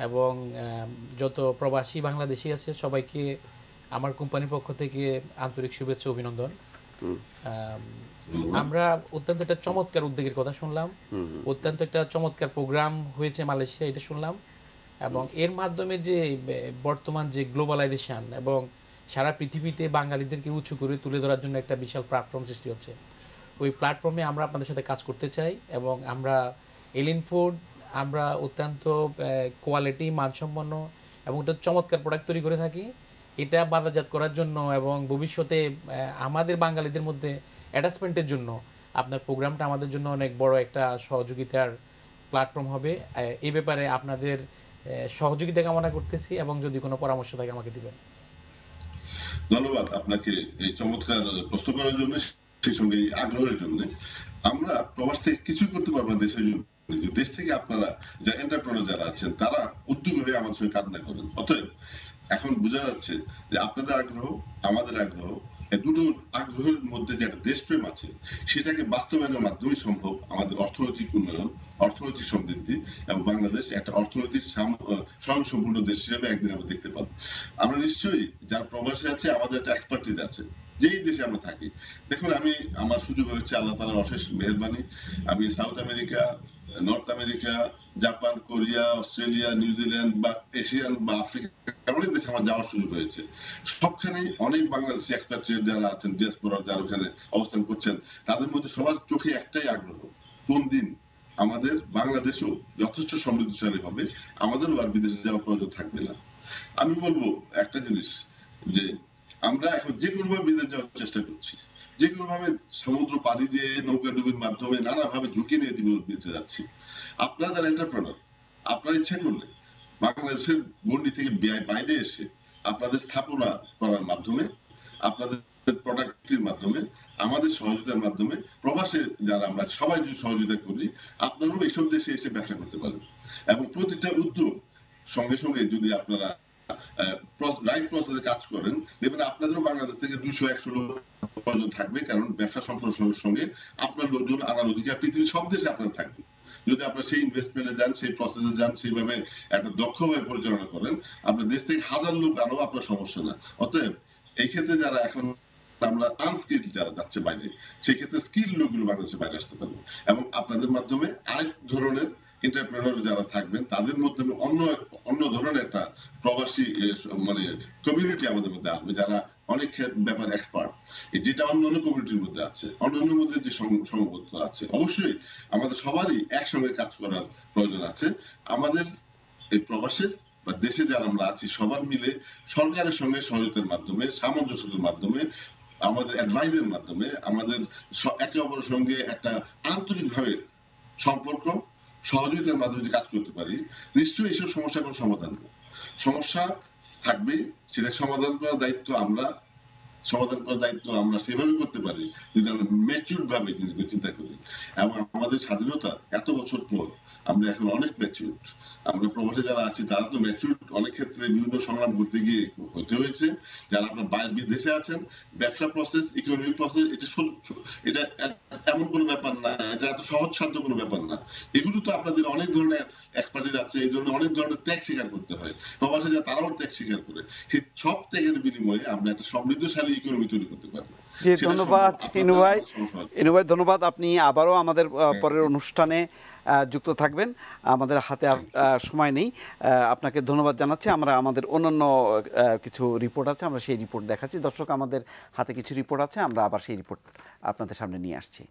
এবং যত প্রবাসী বাংলাদেশি আছে সবাইকে আমার কোম্পানির পক্ষ থেকে আন্তরিক শুভেচ্ছা অভিনন্দন আমরা অত্যন্ত একটা চমৎকার উদ্যোগের কথা শুনলাম অত্যন্ত একটা চমৎকার প্রোগ্রাম হয়েছে মালয়েশিয়া এটা শুনলাম এবং এর মাধ্যমে যে বর্তমান যে গ্লোবালাইজেশন এবং সারা পৃথিবীতে বাঙালিদেরকে উঁচু করে তুলে ধরার জন্য একটা বিশাল প্ল্যাটফর্ম সৃষ্টি হচ্ছে ওই প্ল্যাটফর্মে আমরা আপনাদের সাথে কাজ করতে চাই এবং আমরা এলিন ফুড আমরা অত্যন্ত কোয়ালিটি মানসম্পন্ন এবং একটা চমৎকার প্রোডাক্ট তৈরি করে থাকি এটা বাজারজাত করার জন্য এবং ভবিষ্যতে আমাদের বাঙালিদের মধ্যে অ্যাটাচমেন্টের জন্য আপনার প্রোগ্রামটা আমাদের জন্য অনেক বড় একটা সহযোগিতার প্ল্যাটফর্ম হবে এ ব্যাপারে আপনাদের সহযোগিতা কামনা করতেছি এবং যদি কোনো পরামর্শ থাকে আমাকে দিবেন ধন্যবাদ আপনাকে এই চমৎকার প্রশ্ন করার জন্য সেই সঙ্গে আগ্রহের জন্য আমরা প্রবাস থেকে কিছুই করতে পারবো না দেশের জন্য দেশ থেকে আপনারা যারা এন্টারপ্রেনার যারা আছেন তারা উদ্যোগ হয়ে আমাদের সঙ্গে কাজ না করেন অতএব এখন বোঝা যাচ্ছে যে আপনাদের আগ্রহ আমাদের আগ্রহ দুটো আগ্রহের মধ্যে যে একটা দেশপ্রেম আছে সেটাকে বাস্তবায়নের মাধ্যমে সম্ভব আমাদের অর্থনৈতিক উন্নয়ন অর্থনৈতিক সমৃদ্ধি এবং বাংলাদেশ একটা অর্থনৈতিক স্বয়ংসম্পূর্ণ দেশ হিসেবে একদিন আমরা দেখতে পাব আমরা নিশ্চয়ই যারা প্রবাসে আছে আমাদের একটা এক্সপার্টিস আছে যেই দেশে আমরা থাকি দেখুন আমি আমার সুযোগ হয়েছে আল্লাহ তালার অশেষ মেহরবানি আমি South America North America Japan Korea Australia New Zealand বা এশিয়ান বা আফ্রিকা অনেক দেশে আমার যাওয়ার সুযোগ হয়েছে সবখানে অনেক বাংলাদেশি এক্সপার্টের যারা আছেন ডিয়াসপোরা যারা ওখানে অবস্থান করছেন তাদের মধ্যে সবার চোখে একটাই আগ্রহ কোন দিন আমাদের বাংলাদেশও যথেষ্ট সমৃদ্ধশালী হবে আমাদেরও আর বিদেশে যাওয়ার প্রয়োজন থাকবে না আমি বলবো একটা জিনিস যে আমরা এখন যে কোনোভাবে বিদেশ যাওয়ার চেষ্টা করছি যেগুলো ভাবে সমুদ্র পাড়ি দিয়ে নৌকা ডুবির মাধ্যমে নানাভাবে ঝুঁকি নিয়ে জীবন বেঁচে যাচ্ছে আপনারা যারা এন্টারপ্রেনার আপনারা ইচ্ছা করলে বাংলাদেশের গন্ডি থেকে বাইরে এসে আপনাদের স্থাপনা করার মাধ্যমে আপনাদের প্রোডাক্টের মাধ্যমে আমাদের সহযোগিতার মাধ্যমে প্রবাসে যারা আমরা সবাই যদি সহযোগিতা করি আপনারাও এইসব দেশে এসে ব্যবসা করতে পারবেন এবং প্রতিটা উদ্যোগ সঙ্গে সঙ্গে যদি আপনারা রাইট প্রসেসে কাজ করেন দেখবেন আপনাদেরও বাংলাদেশ থেকে দুশো একশো লোক প্রয়োজন থাকবে কারণ ব্যবসা সম্প্রসারণের সঙ্গে আপনার লোকজন আনার অধিকার পৃথিবীর সব দেশে আপনার থাকবে যদি আপনার সেই ইনভেস্টমেন্টে যান সেই প্রসেসে যান সেইভাবে একটা দক্ষভাবে পরিচালনা করেন আপনার দেশ থেকে হাজার লোক আনো আপনার সমস্যা না অতএব এই ক্ষেত্রে যারা এখন আমরা আনস্কিল যারা যাচ্ছে বাইরে সেই ক্ষেত্রে স্কিল লোকগুলো বাংলাদেশে বাইরে আসতে পারবে এবং আপনাদের মাধ্যমে আরেক ধরনের এন্টারপ্রেনার যারা থাকবেন তাদের মধ্যে অন্য অন্য ধরনের একটা প্রবাসী মানে কমিউনিটি আমাদের মধ্যে আসবে যারা অনেক ব্যাপার এক্সপার্ট যেটা অন্য অন্য কমিউনিটির মধ্যে আছে অন্য অন্য মধ্যে যে সঙ্গবদ্ধতা আছে অবশ্যই আমাদের সবারই একসঙ্গে কাজ করার প্রয়োজন আছে আমাদের এই প্রবাসের বা দেশে যারা আমরা আছি সবার মিলে সরকারের সঙ্গে সহযোগিতার মাধ্যমে সামঞ্জস্যতার মাধ্যমে আমাদের অ্যাডভাইজের মাধ্যমে আমাদের একে অপরের সঙ্গে একটা আন্তরিকভাবে সম্পর্ক সহযোগিতার মাধ্যমে যদি কাজ করতে পারি নিশ্চয়ই এইসব সমস্যার কোনো সমাধান সমস্যা থাকবে সেটা সমাধান করার দায়িত্ব আমরা সমাধান করার দায়িত্ব আমরা সেভাবে করতে পারি যদি আমরা ম্যাচিউর ভাবে জিনিসগুলো চিন্তা করি এবং আমাদের স্বাধীনতা এত বছর পর আমরা এখন অনেক ম্যাচিউর আমরা প্রবাসে যারা আছি তারা তো ম্যাচিউর অনেক ক্ষেত্রে বিভিন্ন সংগ্রাম করতে গিয়ে হতে হয়েছে যারা আপনার বাইর বিদেশে আছেন ব্যবসা প্রসেস ইকোনমিক প্রসেস এটা এটা এমন কোনো ব্যাপার না এটা এত সহজ সাধ্য কোনো ব্যাপার না এগুলো তো আপনাদের অনেক ধরনের এক্সপার্টে যাচ্ছে এই জন্য অনেক ধরনের ত্যাগ স্বীকার করতে হয় প্রবাসে যা তারাও ত্যাগ স্বীকার করে সেই সব ত্যাগের বিনিময়ে আমরা একটা সমৃদ্ধশালী ইকোনমি তৈরি করতে পারি ধন্যবাদ ইনু ভাই ইনু ভাই ধন্যবাদ আপনি আবারও আমাদের হ্যাঁ। পরের অনুষ্ঠানে যুক্ত থাকবেন আমাদের হাতে আর সময় নেই আপনাকে ধন্যবাদ জানাচ্ছি আমরা আমাদের অন্যান্য কিছু রিপোর্ট আছে আমরা সেই রিপোর্ট দেখাচ্ছি দর্শক আমাদের হাতে কিছু রিপোর্ট আছে আমরা আবার সেই রিপোর্ট আপনাদের সামনে নিয়ে আসছি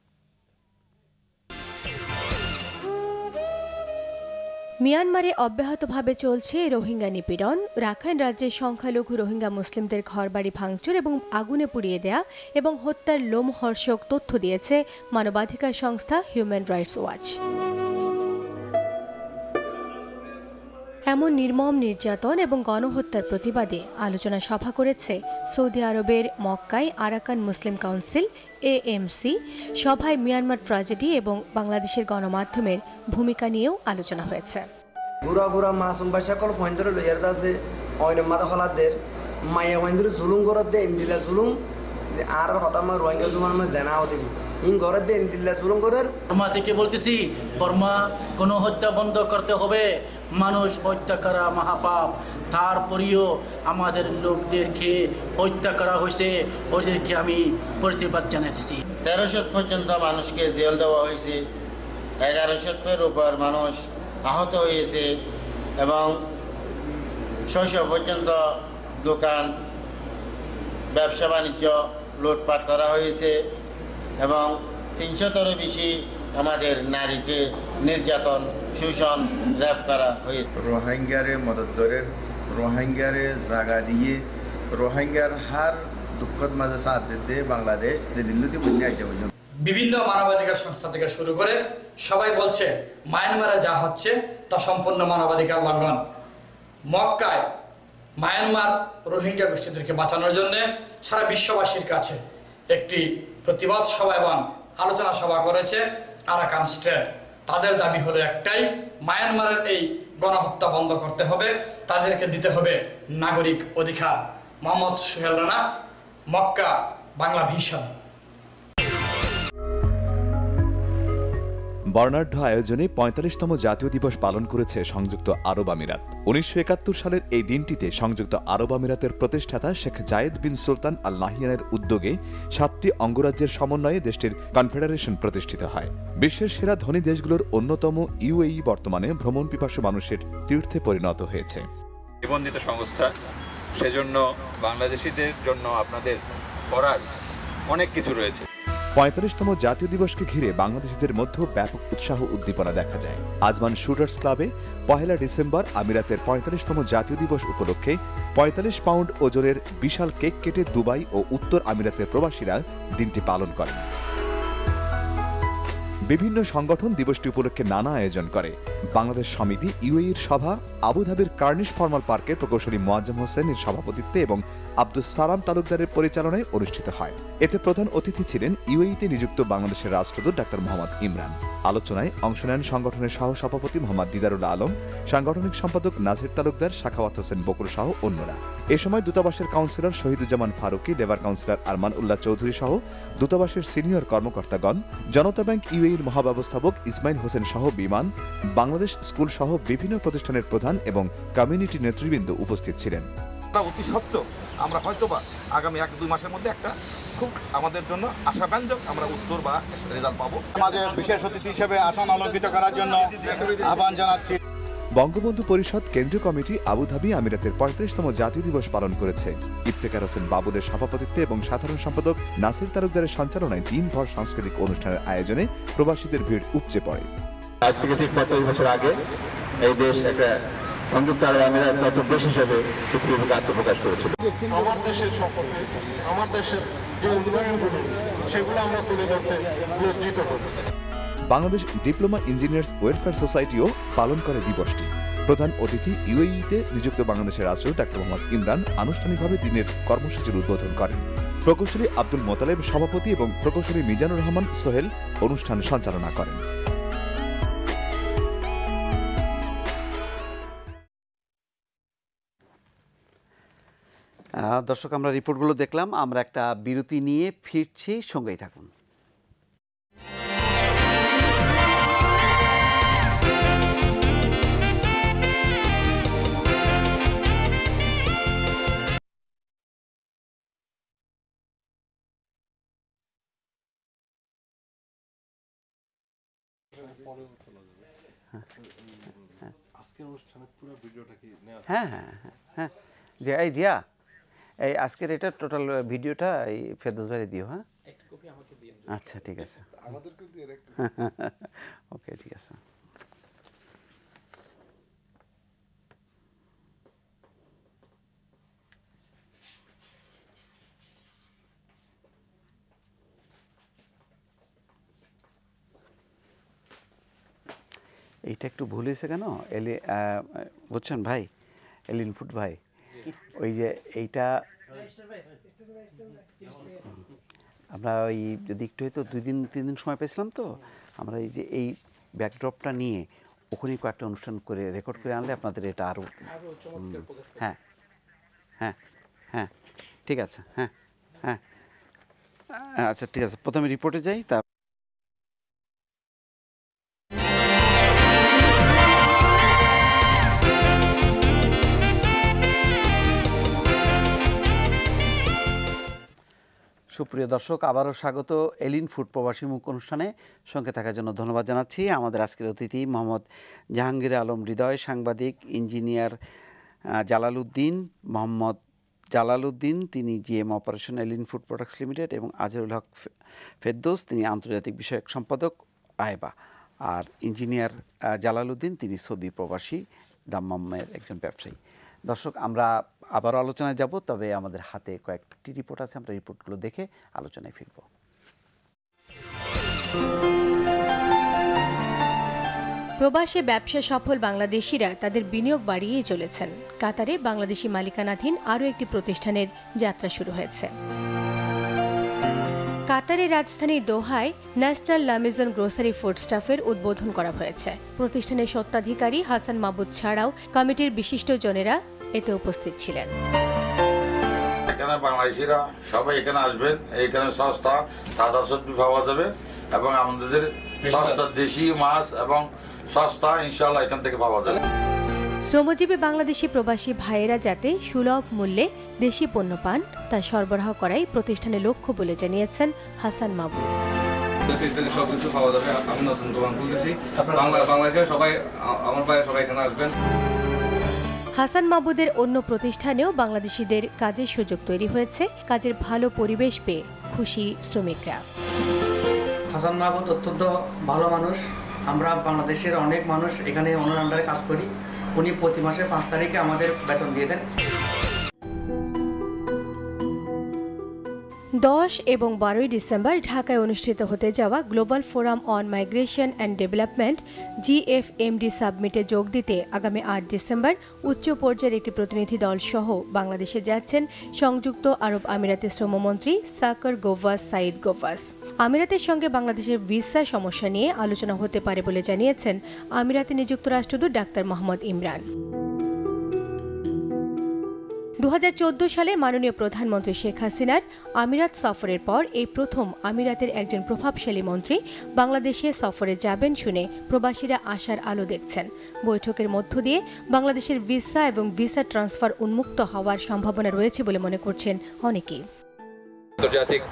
মিয়ানমারে অব্যাহতভাবে চলছে রোহিঙ্গা নিপীড়ন রাখাইন রাজ্যে সংখ্যালঘু রোহিঙ্গা মুসলিমদের ঘরবাড়ি ভাঙচুর এবং আগুনে পুড়িয়ে দেয়া এবং হত্যার লোমহর্ষক তথ্য দিয়েছে মানবাধিকার সংস্থা হিউম্যান রাইটস ওয়াচ এমন নির্মম নির্যাতন এবং গণহত্যার প্রতিবাদে আলোচনা সভা করেছে সৌদি আরবের মক্কায় আরাকান মুসলিম কাউন্সিল এএমসি সভায় মিয়ানমার ট্র্যাজেডি এবং বাংলাদেশের গণমাধ্যমের ভূমিকা নিয়েও আলোচনা হয়েছে গুড়া গুড়া মাসুম ভাই সকল ভয়ন্দরে লইয়ার দাসে অন্য মাদা হলাদের মায়া ভয়ন্দরে জুলুম গরত দে ইন্দিলা জুলুম আর হতা মা রোহিঙ্গা জুমান মা জানা হতে ইন গরত দে ইন্দিলা জুলুম করার বর্মা থেকে বলতেছি বর্মা গণহত্যা বন্ধ করতে হবে মানুষ হত্যা করা মহাপাপ তারপরেও আমাদের লোকদেরকে হত্যা করা হয়েছে ওদেরকে আমি প্রতিবাদ জানাতেছি তেরোশো পর্যন্ত মানুষকে জেল দেওয়া হয়েছে শতের উপর মানুষ আহত হয়েছে এবং শৈশব পর্যন্ত দোকান ব্যবসা বাণিজ্য লুটপাট করা হয়েছে এবং তিনশোতেরও বেশি আমাদের নারীকে নির্যাতন শোষণ র্যাপ করা হয়েছে রোহিঙ্গারে মদত করে রোহিঙ্গারে জাগা দিয়ে রোহিঙ্গার হার দুঃখত মাঝে সাথ দিতে বাংলাদেশ যে দিল্লিতে বন্যা আইজা পর্যন্ত বিভিন্ন মানবাধিকার সংস্থা থেকে শুরু করে সবাই বলছে মায়ানমারে যা হচ্ছে তা সম্পূর্ণ মানবাধিকার লঙ্ঘন মক্কায় মায়ানমার রোহিঙ্গা গোষ্ঠীদেরকে বাঁচানোর জন্য সারা বিশ্ববাসীর কাছে একটি প্রতিবাদ সভা এবং আলোচনা সভা করেছে আরাকান স্টেট তাদের দাবি হলো একটাই মায়ানমারের এই গণহত্যা বন্ধ করতে হবে তাদেরকে দিতে হবে নাগরিক অধিকার মোহাম্মদ সোহেল রানা মক্কা বাংলা ভিশন বর্ণাঢ্য আয়োজনে পঁয়তাল্লিশতম জাতীয় দিবস পালন করেছে সংযুক্ত আরব আমিরাত উনিশশো একাত্তর সালের এই দিনটিতে সংযুক্ত আরব আমিরাতের প্রতিষ্ঠাতা শেখ জায়েদ বিন সুলতান আল নাহিয়ানের উদ্যোগে সাতটি অঙ্গরাজ্যের সমন্বয়ে দেশটির কনফেডারেশন প্রতিষ্ঠিত হয় বিশ্বের সেরা ধনী দেশগুলোর অন্যতম ইউএই বর্তমানে ভ্রমণ পিপাসু মানুষের তীর্থে পরিণত হয়েছে নিবন্ধিত সংস্থা সেজন্য বাংলাদেশিদের জন্য আপনাদের করার অনেক কিছু রয়েছে পঁয়তাল্লিশতম জাতীয় দিবসকে ঘিরে বাংলাদেশিদের মধ্যেও ব্যাপক উৎসাহ উদ্দীপনা দেখা যায় আজমান শুটার্স ক্লাবে পহেলা ডিসেম্বর আমিরাতের পঁয়তাল্লিশতম জাতীয় দিবস উপলক্ষে পঁয়তাল্লিশ পাউন্ড ওজনের বিশাল কেক কেটে দুবাই ও উত্তর আমিরাতের প্রবাসীরা দিনটি পালন করেন বিভিন্ন সংগঠন দিবসটি উপলক্ষে নানা আয়োজন করে বাংলাদেশ সমিতি ইউএইর সভা আবুধাবির কার্নিশ ফর্মাল পার্কে প্রকৌশলী মোয়াজ্জম হোসেনের সভাপতিত্বে এবং আব্দুস সালাম তালুকদারের পরিচালনায় অনুষ্ঠিত হয় এতে প্রধান অতিথি ছিলেন ইউএইতে নিযুক্ত বাংলাদেশের রাষ্ট্রদূত ডাক্তার মোহাম্মদ ইমরান আলোচনায় অংশ নেন সংগঠনের সহ সভাপতি মোহাম্মদ দিদারুল আলম সাংগঠনিক সম্পাদক নাজির তালুকদার শাখাওয়াত হোসেন বকুর সহ অন্যরা এ সময় দূতাবাসের councillor Shahiduzzaman Faruki labour councillor Arman Ullah Chowdhury সহ দূতাবাসের সিনিয়র কর্মকর্তাগণ জনতা ব্যাংক ইউএইর মহাব্যবস্থাপক ইসমাইল হোসেন সহ বিমান বাংলাদেশ স্কুল সহ বিভিন্ন প্রতিষ্ঠানের প্রধান এবং কমিউনিটি নেতৃবৃন্দ উপস্থিত ছিলেন অতি সত্য আমরা হয়তোবা আগামী এক দুই মাসের মধ্যে একটা খুব আমাদের জন্য আশাব্যঞ্জক আমরা উত্তর বা রেজাল্ট পাবো আমাদের বিশেষ অতিথি হিসেবে আসন অলঙ্কিত করার জন্য আহ্বান জানাচ্ছি বঙ্গবন্ধু পরিষদ কেন্দ্রীয় কমিটি আবুধাবি আমিরাতের পঁয়ত্রিশতম জাতীয় দিবস পালন করেছে ইফতেকার হোসেন বাবুলের সভাপতিত্বে এবং সাধারণ সম্পাদক নাসির তারুকদারের সঞ্চালনায় দিনভর সাংস্কৃতিক অনুষ্ঠানের আয়োজনে প্রবাসীদের ভিড় উপচে পড়ে আজ ঠিক বছর আগে এই দেশ একটা সংযুক্ত আরব আমিরাত তত দেশ হিসেবে পৃথিবীকে আত্মপ্রকাশ করেছিল আমার দেশের সম্পর্কে আমার দেশের যে উন্নয়নগুলো সেগুলো আমরা তুলে ধরতে লজ্জিত করি বাংলাদেশ ডিপ্লোমা ইঞ্জিনিয়ার্স ওয়েলফেয়ার সোসাইটিও পালন করে দিবসটি প্রধান অতিথি ইউএইতে নিযুক্ত বাংলাদেশের রাষ্ট্র ডাক্তার মোহাম্মদ ইমরান আনুষ্ঠানিকভাবে দিনের কর্মসূচির উদ্বোধন করেন প্রকৌশলী আব্দুল মোতালেব সভাপতি এবং প্রকৌশলী মিজানুর রহমান সোহেল অনুষ্ঠান সঞ্চালনা করেন দর্শক আমরা রিপোর্টগুলো দেখলাম আমরা একটা বিরতি নিয়ে ফিরছি সঙ্গেই থাকুন হ্যাঁ, হ্যাঁ হ্যাঁ হ্যাঁ জিয়া এই জিয়া এই আজকের এটা টোটাল ভিডিওটা এই ফেরদোস ভাই দিও হ্যাঁ আচ্ছা ঠিক আছে ওকে ঠিক আছে এইটা একটু ভুল হয়েছে কেন এলি বুঝছেন ভাই এলিন ফুট ভাই ওই যে এইটা আমরা ওই যদি একটু হয়তো দুই দিন তিন দিন সময় পেয়েছিলাম তো আমরা এই যে এই ব্যাকড্রপটা নিয়ে ওখানেই কয়েকটা অনুষ্ঠান করে রেকর্ড করে আনলে আপনাদের এটা আরও হ্যাঁ হ্যাঁ হ্যাঁ ঠিক আছে হ্যাঁ হ্যাঁ আচ্ছা ঠিক আছে প্রথমে রিপোর্টে যাই তার সুপ্রিয় দর্শক আবারও স্বাগত এলিন ফুড প্রবাসী মুখ অনুষ্ঠানে সঙ্গে থাকার জন্য ধন্যবাদ জানাচ্ছি আমাদের আজকের অতিথি মোহাম্মদ জাহাঙ্গীর আলম হৃদয় সাংবাদিক ইঞ্জিনিয়ার জালালুদ্দিন মোহাম্মদ জালালুদ্দিন তিনি GM operation Elin food products limited এবং আজহারুল হক ফেরদোস তিনি আন্তর্জাতিক বিষয়ক সম্পাদক আয়বা আর ইঞ্জিনিয়ার জালালুদ্দিন তিনি সৌদি প্রবাসী দাম্মের একজন ব্যবসায়ী দর্শক আমরা আবারও আলোচনায় যাব তবে আমাদের হাতে কয়েকটি রিপোর্ট আছে আমরা রিপোর্টগুলো দেখে আলোচনায় ফিরব প্রবাসে ব্যবসা সফল বাংলাদেশিরা তাদের বিনিয়োগ বাড়িয়ে চলেছেন কাতারে বাংলাদেশি মালিকানাধীন আরও একটি প্রতিষ্ঠানের যাত্রা শুরু হয়েছে কাতারের রাজধানী দোহায় ন্যাশনাল লামিজন গ্রোসারি ফুড স্টাফের উদ্বোধন করা হয়েছে প্রতিষ্ঠানের সত্ত্বাধিকারী হাসান মাবুদ ছাড়াও কমিটির বিশিষ্টজনেরা এতে উপস্থিত ছিলেন এখানে বাংলাদেশিরা সবাই এখানে আসবেন এখানে সস্তা তাজা সবজি পাওয়া যাবে এবং আমাদের সস্তা দেশি মাছ এবং সস্তা ইনশাল্লাহ এখান থেকে পাওয়া যাবে শ্রমজীবী বাংলাদেশি প্রবাসী ভাইয়েরা যাতে সুলভ মূল্যে দেশি পণ্য পান তা সরবরাহ করাই প্রতিষ্ঠানের লক্ষ্য বলে জানিয়েছেন হাসান মাহবুব হাসান মাবুদের অন্য প্রতিষ্ঠানেও বাংলাদেশিদের কাজের সুযোগ তৈরি হয়েছে কাজের ভালো পরিবেশ পেয়ে খুশি শ্রমিকরা হাসান মাহবুদ অত্যন্ত ভালো মানুষ আমরা বাংলাদেশের অনেক মানুষ এখানে ওনার আন্ডারে কাজ করি উনি প্রতি মাসের পাঁচ তারিখে আমাদের বেতন দিয়ে দেন দশ এবং বারোই ডিসেম্বর ঢাকায় অনুষ্ঠিত হতে যাওয়া global forum on migration and development GFMD সাবমিটে যোগ দিতে আগামী আট ডিসেম্বর উচ্চ পর্যায়ের একটি প্রতিনিধি দল সহ বাংলাদেশে যাচ্ছেন সংযুক্ত আরব আমিরাতের শ্রমমন্ত্রী সাকর গোভাস সাইদ গোভাস আমিরাতের সঙ্গে বাংলাদেশের ভিসা সমস্যা নিয়ে আলোচনা হতে পারে বলে জানিয়েছেন আমিরাতে নিযুক্ত রাষ্ট্রদূত ডাক্তার মোহাম্মদ ইমরান দু সালে মাননীয় প্রধানমন্ত্রী শেখ হাসিনার আমিরাত সফরের পর এই প্রথম আমিরাতের একজন প্রভাবশালী মন্ত্রী বাংলাদেশে সফরে যাবেন শুনে প্রবাসীরা আশার আলো দেখছেন বৈঠকের মধ্য দিয়ে বাংলাদেশের ভিসা এবং ভিসা ট্রান্সফার উন্মুক্ত হওয়ার সম্ভাবনা রয়েছে বলে মনে করছেন অনেকেই আন্তর্জাতিক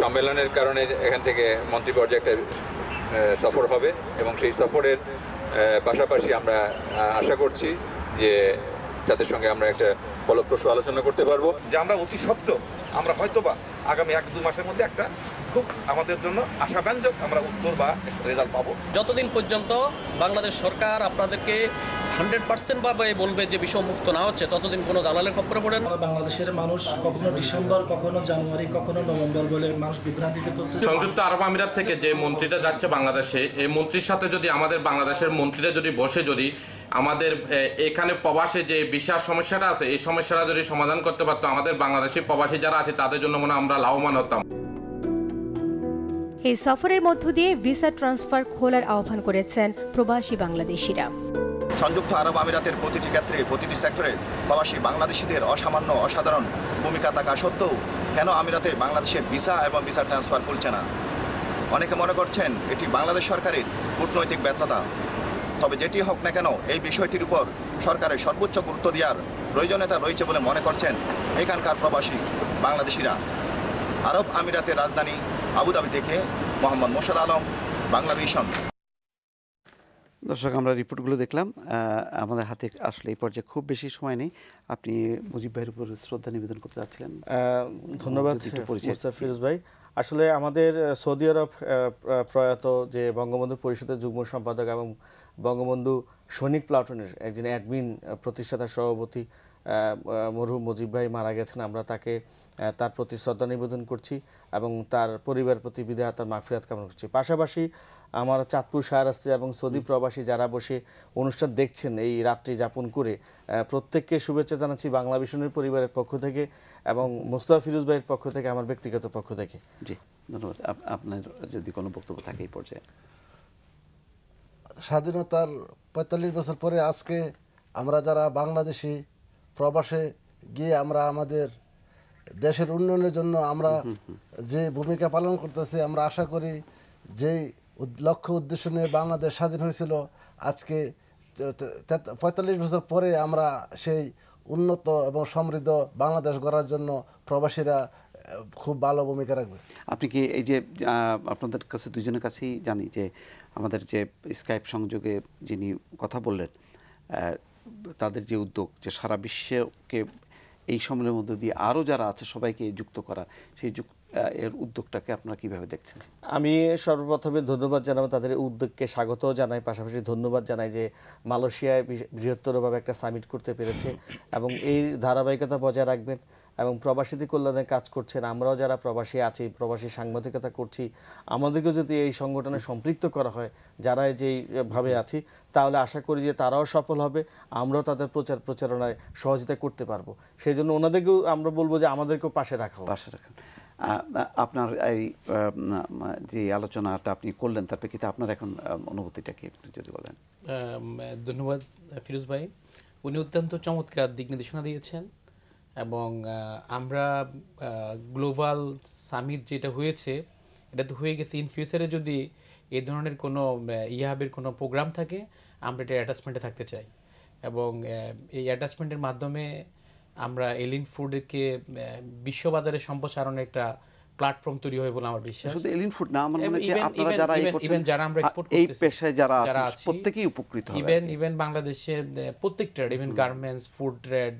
সম্মেলনের কারণে এখান থেকে মন্ত্রী পর্যায়ে সফর হবে এবং সেই সফরের পাশাপাশি আমরা আশা করছি যে তাদের সঙ্গে আমরা একটা ফলপ্রসূ আলোচনা করতে পারবো যে আমরা অতি সত্য আমরা হয়তোবা আগামী এক দু মাসের মধ্যে একটা খুব আমাদের জন্য আশাব্যঞ্জক আমরা উত্তর বা রেজাল্ট পাবো যতদিন পর্যন্ত বাংলাদেশ সরকার আপনাদেরকে হান্ড্রেড পার্সেন্ট ভাবে বলবে যে বিষমুক্ত না হচ্ছে ততদিন কোনো দালালের পড়ে না বাংলাদেশের মানুষ কখনো ডিসেম্বর কখনো জানুয়ারি কখনো নভেম্বর বলে মানুষ বিভ্রান্তিতে পড়ছে সংযুক্ত আরব আমিরাত থেকে যে মন্ত্রীটা যাচ্ছে বাংলাদেশে এই মন্ত্রীর সাথে যদি আমাদের বাংলাদেশের মন্ত্রীরা যদি বসে যদি আমাদের এখানে প্রবাসে যে বিশ্বাস সমস্যাটা আছে এই সমস্যাটা যদি সমাধান করতে পারতো আমাদের বাংলাদেশি প্রবাসী যারা আছে তাদের জন্য মনে আমরা লাভবান হতাম এই সফরের মধ্য দিয়ে ভিসা ট্রান্সফার খোলার আহ্বান করেছেন প্রবাসী বাংলাদেশিরা সংযুক্ত আরব আমিরাতের প্রতিটি ক্ষেত্রে প্রতিটি সেক্টরে প্রবাসী বাংলাদেশিদের অসামান্য অসাধারণ ভূমিকা থাকা সত্ত্বেও কেন আমিরাতে বাংলাদেশের ভিসা এবং ভিসা ট্রান্সফার খুলছে না অনেকে মনে করছেন এটি বাংলাদেশ সরকারের কূটনৈতিক ব্যর্থতা তবে যেটি হোক না কেন এই বিষয়টির উপর সরকারের সর্বোচ্চ গুরুত্ব দেওয়ার প্রয়োজনীয়তা রয়েছে বলে মনে করছেন এখানকার প্রবাসী বাংলাদেশিরা আরব আমিরাতের রাজধানী আবুধাবি থেকে মোহাম্মদ মোশাদ আলম বাংলা ভিশন দর্শক আমরা রিপোর্টগুলো দেখলাম আমাদের হাতে আসলে এই পর্যায়ে খুব বেশি সময় নেই আপনি মুজিব ভাইয়ের উপর শ্রদ্ধা নিবেদন করতে চাচ্ছিলেন ধন্যবাদ ফিরোজ ভাই আসলে আমাদের সৌদি আরব প্রয়াত যে বঙ্গবন্ধু পরিষদের যুগ্ম সম্পাদক এবং বঙ্গবন্ধু সৈনিক প্লাটনের একজন অ্যাডমিন প্রতিষ্ঠাতা সভাপতি মরহুম মুজিব ভাই মারা গেছেন আমরা তাকে তার প্রতি শ্রদ্ধা নিবেদন করছি এবং তার পরিবার প্রতি বিদায় তার মাগফিরাত কামনা করছি পাশাপাশি আমার চাঁদপুর শাহরাস্তি এবং সৌদি প্রবাসী যারা বসে অনুষ্ঠান দেখছেন এই রাত্রি যাপন করে প্রত্যেককে শুভেচ্ছা জানাচ্ছি বাংলা মিশনের পরিবারের পক্ষ থেকে এবং মোস্তফা ফিরোজ ভাইয়ের পক্ষ থেকে আমার ব্যক্তিগত পক্ষ থেকে জি ধন্যবাদ আপনার যদি কোনো বক্তব্য থাকে এই পর্যায়ে স্বাধীনতার পঁয়তাল্লিশ বছর পরে আজকে আমরা যারা বাংলাদেশি প্রবাসে গিয়ে আমরা আমাদের দেশের উন্নয়নের জন্য আমরা যে ভূমিকা পালন করতেছি আমরা আশা করি যে লক্ষ্য উদ্দেশ্য নিয়ে বাংলাদেশ স্বাধীন হয়েছিল আজকে পঁয়তাল্লিশ বছর পরে আমরা সেই উন্নত এবং সমৃদ্ধ বাংলাদেশ গড়ার জন্য প্রবাসীরা খুব ভালো ভূমিকা রাখবে আপনি কি এই যে আপনাদের কাছে দুজনের কাছেই জানি যে আমাদের যে স্কাইপ সংযোগে যিনি কথা বললেন তাদের যে উদ্যোগ যে সারা বিশ্বকে এই সময়ের মধ্যে দিয়ে আরও যারা আছে সবাইকে যুক্ত করা সেই এর উদ্যোগটাকে আপনারা কীভাবে দেখছেন আমি সর্বপ্রথমে ধন্যবাদ জানাবো তাদের উদ্যোগকে স্বাগত জানাই পাশাপাশি ধন্যবাদ জানাই যে মালয়েশিয়ায় বৃহত্তরভাবে একটা সামিট করতে পেরেছে এবং এই ধারাবাহিকতা বজায় রাখবেন এবং প্রবাসীদের কল্যাণে কাজ করছেন আমরাও যারা প্রবাসী আছি প্রবাসী সাংবাদিকতা করছি আমাদেরকেও যদি এই সংগঠনে সম্পৃক্ত করা হয় যারা যেইভাবে আছি তাহলে আশা করি যে তারাও সফল হবে আমরাও তাদের প্রচার প্রচারণায় সহযোগিতা করতে পারবো সেই জন্য ওনাদেরকেও আমরা বলবো যে আমাদেরকেও পাশে রাখা পাশে রাখেন আপনার এই যে আলোচনাটা আপনি করলেন তার প্রেক্ষিতে আপনার এখন অনুভূতিটা কি যদি বলেন ধন্যবাদ ফিরোজ ভাই উনি অত্যন্ত চমৎকার দিক নির্দেশনা দিয়েছেন এবং আমরা গ্লোবাল সামিট যেটা হয়েছে এটা তো হয়ে গেছে ইন ফিউচারে যদি এ ধরনের কোনো ইহাবের কোনো প্রোগ্রাম থাকে আমরা এটা অ্যাটাচমেন্টে থাকতে চাই এবং এই অ্যাটাচমেন্টের মাধ্যমে আমরা এলিন ফুডকে বিশ্ববাজারে সম্প্রসারণের একটা প্ল্যাটফর্ম তৈরি হয় বলে আমার বিশ্বাস শুধু এলিন ফুড না আমার মনে আপনারা যারা এই করছেন যারা আমরা এক্সপোর্ট এই পেশায় যারা আছেন প্রত্যেকই উপকৃত হবে ইভেন ইভেন বাংলাদেশে প্রত্যেকটা even garments food trade